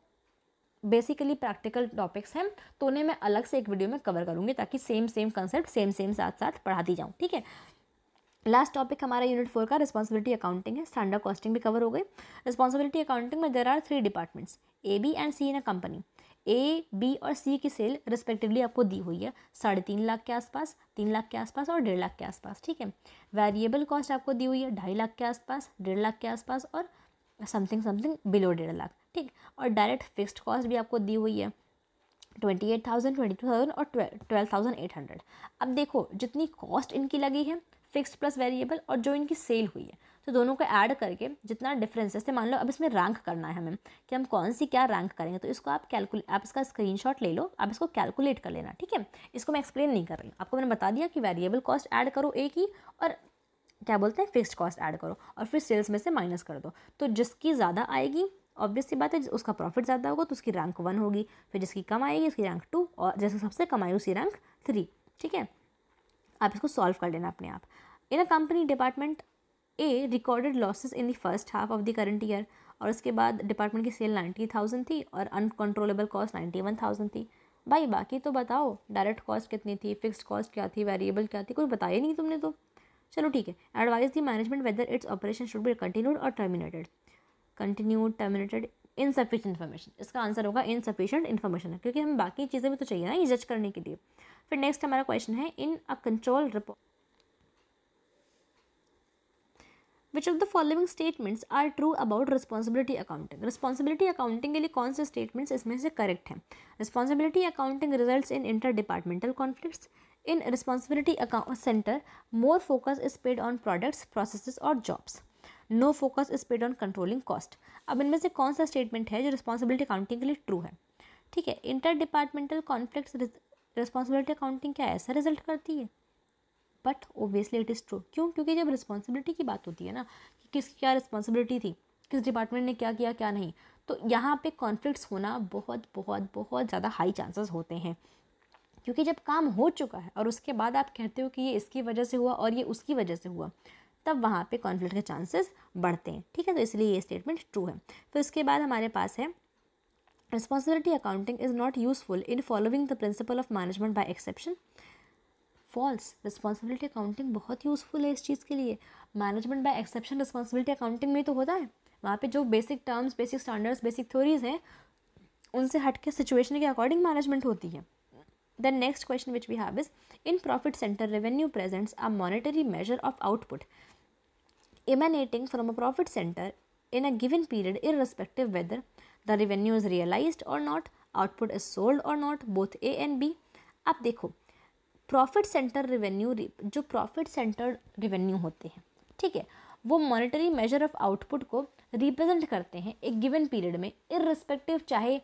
S1: बेसिकली प्रैक्टिकल टॉपिक्स हैं तो उन्हें मैं अलग से एक वीडियो में कवर करूँगी ताकि same same concept same same साथ साथ दी जाऊँ ठीक है लास्ट टॉपिक हमारा यूनिट फोर का रिस्पॉन्सिबिलिटी अकाउंटिंग है स्टैंडर्ड कॉस्टिंग भी कवर हो गई रिस्पॉन्सिबिलिटी अकाउंटिंग में there are three departments A B and C in a company A B और सी की सेल रिस्पेक्टिवली आपको दी हुई है साढ़े तीन लाख के आसपास तीन लाख के आसपास और डेढ़ लाख के आसपास ठीक है वेरिएबल कॉस्ट आपको दी हुई है ढाई लाख के आसपास डेढ़ लाख के आसपास और समथिंग समथिंग बिलो डेढ़ लाख ठीक और डायरेक्ट फिक्स्ड कॉस्ट भी आपको दी हुई है twenty eight thousand twenty two thousand और ट्वेल्व थाउजेंड एट हंड्रेड अब देखो जितनी कॉस्ट इनकी लगी है फिक्स्ड प्लस वेरिएबल और जो इनकी सेल हुई है तो दोनों को ऐड करके जितना डिफरेंस है मान लो अब इसमें रैंक करना है हमें कि हम कौन सी क्या रैंक करेंगे तो इसको आप कैलकुलेट आप इसका स्क्रीनशॉट ले लो आप इसको कैलकुलेट कर लेना ठीक है इसको मैं एक्सप्लेन नहीं कर रही आपको मैंने बता दिया कि वेरिएबल कॉस्ट ऐड करो एक ही और क्या बोलते हैं फिक्स्ड कॉस्ट ऐड करो और फिर सेल्स में से माइनस कर दो तो जिसकी ज़्यादा आएगी ऑब्वियस सी बात है उसका प्रॉफिट ज़्यादा होगा तो उसकी रैंक वन होगी फिर जिसकी कम आएगी उसकी रैंक टू और जैसे सबसे कम आएगी उसकी रैंक थ्री ठीक है आप इसको सॉल्व कर लेना अपने आप in a company department A recorded losses in the first half of the current year और उसके बाद डिपार्टमेंट की सेल नाइन्टी थाउजेंड थी और uncontrollable cost ninety one thousand थी भाई बाकी तो बताओ डायरेक्ट कॉस्ट कितनी थी फिक्स्ड कॉस्ट क्या थी वेरिएबल क्या थी कुछ बताया नहीं तुमने तो चलो ठीक है advise the management whether its operation should be continued और terminated continued terminated insufficient information इसका आंसर होगा इनसफिशेंट इन्फॉर्मेशन क्योंकि हमें बाकी चीज़ें भी तो चाहिए ना ये जज करने के लिए फिर नेक्स्ट हमारा क्वेश्चन है in a control report which of the following statements are true about responsibility accounting responsibility accounting के लिए कौन से स्टेटमेंट्स इसमें से करेक्ट हैं responsibility accounting result in inter departmental conflict in responsibility centre more focus is paid on products process और jobs no focus is paid on controlling cost अब इनमें से कौन सा स्टेटमेंट है जो रिस्पॉन्सिबिलिटी अकाउंटिंग के लिए ट्रू है ठीक है inter departmental conflict responsibility accounting क्या ऐसा रिजल्ट करती है but obviously it is true क्यों क्योंकि जब रिस्पॉन्सिबिलिटी की बात होती है ना कि किसकी क्या रिस्पॉन्सिबिलिटी थी किस डिपार्टमेंट ने क्या किया क्या नहीं तो यहाँ पे कॉन्फ्लिक्ट्स होना बहुत बहुत बहुत ज़्यादा हाई चांसेस होते हैं क्योंकि जब काम हो चुका है और उसके बाद आप कहते हो कि ये इसकी वजह से हुआ और ये उसकी वजह से हुआ तब वहाँ पे कॉन्फ्लिक्ट के चांसेस बढ़ते हैं ठीक है तो इसलिए ये स्टेटमेंट ट्रू है फिर तो इसके बाद हमारे पास है responsibility accounting is not useful in following the principle of management by exception false responsibility accounting बहुत यूज़फुल है इस चीज़ के लिए management by exception responsibility accounting में तो होता है वहाँ पे जो basic terms basic standards basic theories हैं उनसे हट के सिचुएशन के अकॉर्डिंग मैनेजमेंट होती है then next question which we have is in profit centre revenue presents a monetary measure of output emanating from a profit centre in a given period in irrespective whether the revenue is realize और not output is sold और not both A and B अब देखो profit centre revenue जो profit centre revenue होते हैं ठीक है वो मॉनिटरी मेजर ऑफ आउटपुट को रिप्रेजेंट करते हैं एक गिवन पीरियड में इरिस्पेक्टिव चाहे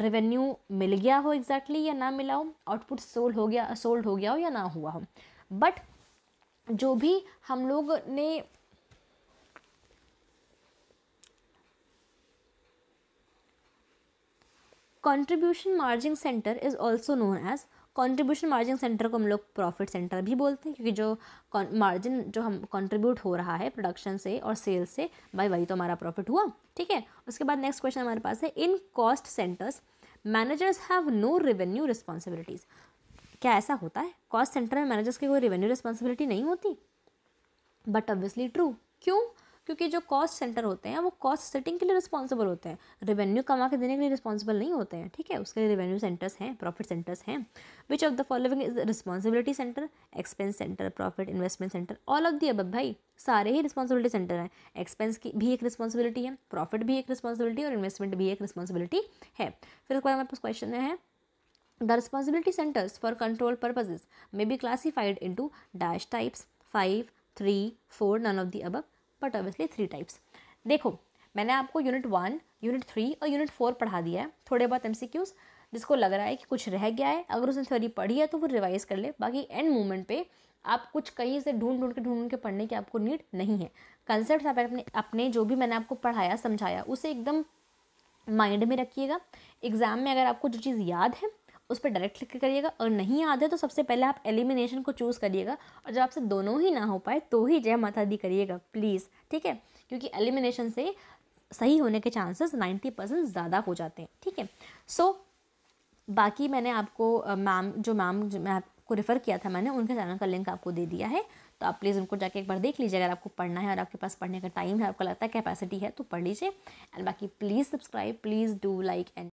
S1: रेवेन्यू मिल गया हो एग्जैक्टली exactly या ना मिला हो आउटपुट सोल्ड हो गया सोल्ड हो गया हो या ना हुआ हो बट जो भी हम लोग ने contribution margin centre is also known as contribution margin centre को हम लोग प्रॉफिट सेंटर भी बोलते हैं क्योंकि जो मार्जिन जो हम कॉन्ट्रीब्यूट हो रहा है प्रोडक्शन से और सेल्स से भाई वही तो हमारा प्रॉफिट हुआ ठीक है उसके बाद नेक्स्ट क्वेश्चन हमारे पास है in cost centres managers have no revenue responsibilities क्या ऐसा होता है कॉस्ट सेंटर में मैनेजर्स की कोई रेवेन्यू रिस्पॉन्सिबिलिटी नहीं होती बट ऑब्वियसली ट्रू क्यों क्योंकि जो कॉस्ट सेंटर होते हैं वो कॉस्ट सेटिंग के लिए रिस्पॉन्सिबल होते हैं रेवेन्यू कमा के देने के लिए रिस्पॉन्सिबल नहीं होते हैं ठीक है उसके लिए रेवेन्यू सेंटर्स हैं प्रॉफिट सेंटर्स हैं which of the following is responsibility centre expense centre profit investment centre all of the अब भाई सारे ही रिस्पॉन्सिबिलिटी सेंटर हैं एक्सपेंस की भी एक रिस्पॉन्सिबिलिटी है प्रॉफिट भी एक रिस्पॉन्सिबिलिटी और इन्वेस्टमेंट भी एक रिस्पॉन्सिबिलिटी है फिर उसके बाद हमारे पास क्वेश्चन है the responsibility centres for control purposes may be classified into dash types five three four none of the above but obviously three types देखो मैंने आपको यूनिट वन यूनिट थ्री और यूनिट फोर पढ़ा दिया है थोड़े बहुत एम जिसको लग रहा है कि कुछ रह गया है अगर उसने थ्योरी पढ़ी है तो वो रिवाइज़ कर ले बाकी एंड मोमेंट पे आप कुछ कहीं से ढूंढ ढूंढ के ढूंढ के पढ़ने की आपको नीड नहीं है कंसेप्ट आप अपने अपने जो भी मैंने आपको पढ़ाया समझाया उसे एकदम माइंड में रखिएगा एग्ज़ाम में अगर आपको जो चीज़ याद है उस पर डायरेक्ट क्लिक करिएगा और नहीं याद है तो सबसे पहले आप एलिमिनेशन को चूज़ करिएगा और जब आपसे दोनों ही ना हो पाए तो ही जय माता दी करिएगा प्लीज़ ठीक है क्योंकि एलिमिनेशन से सही होने के चांसेस नाइन्टी परसेंट ज़्यादा हो जाते हैं ठीक है सो बाकी मैंने आपको मैम जो मैम मैं आपको रेफ़र किया था मैंने उनके चैनल का लिंक आपको दे दिया है तो आप प्लीज़ उनको जाके एक बार देख लीजिए अगर आपको पढ़ना है और आपके पास पढ़ने का टाइम है आपको लगता है कैपेसिटी है तो पढ़ लीजिए एंड बाकी please subscribe please do like and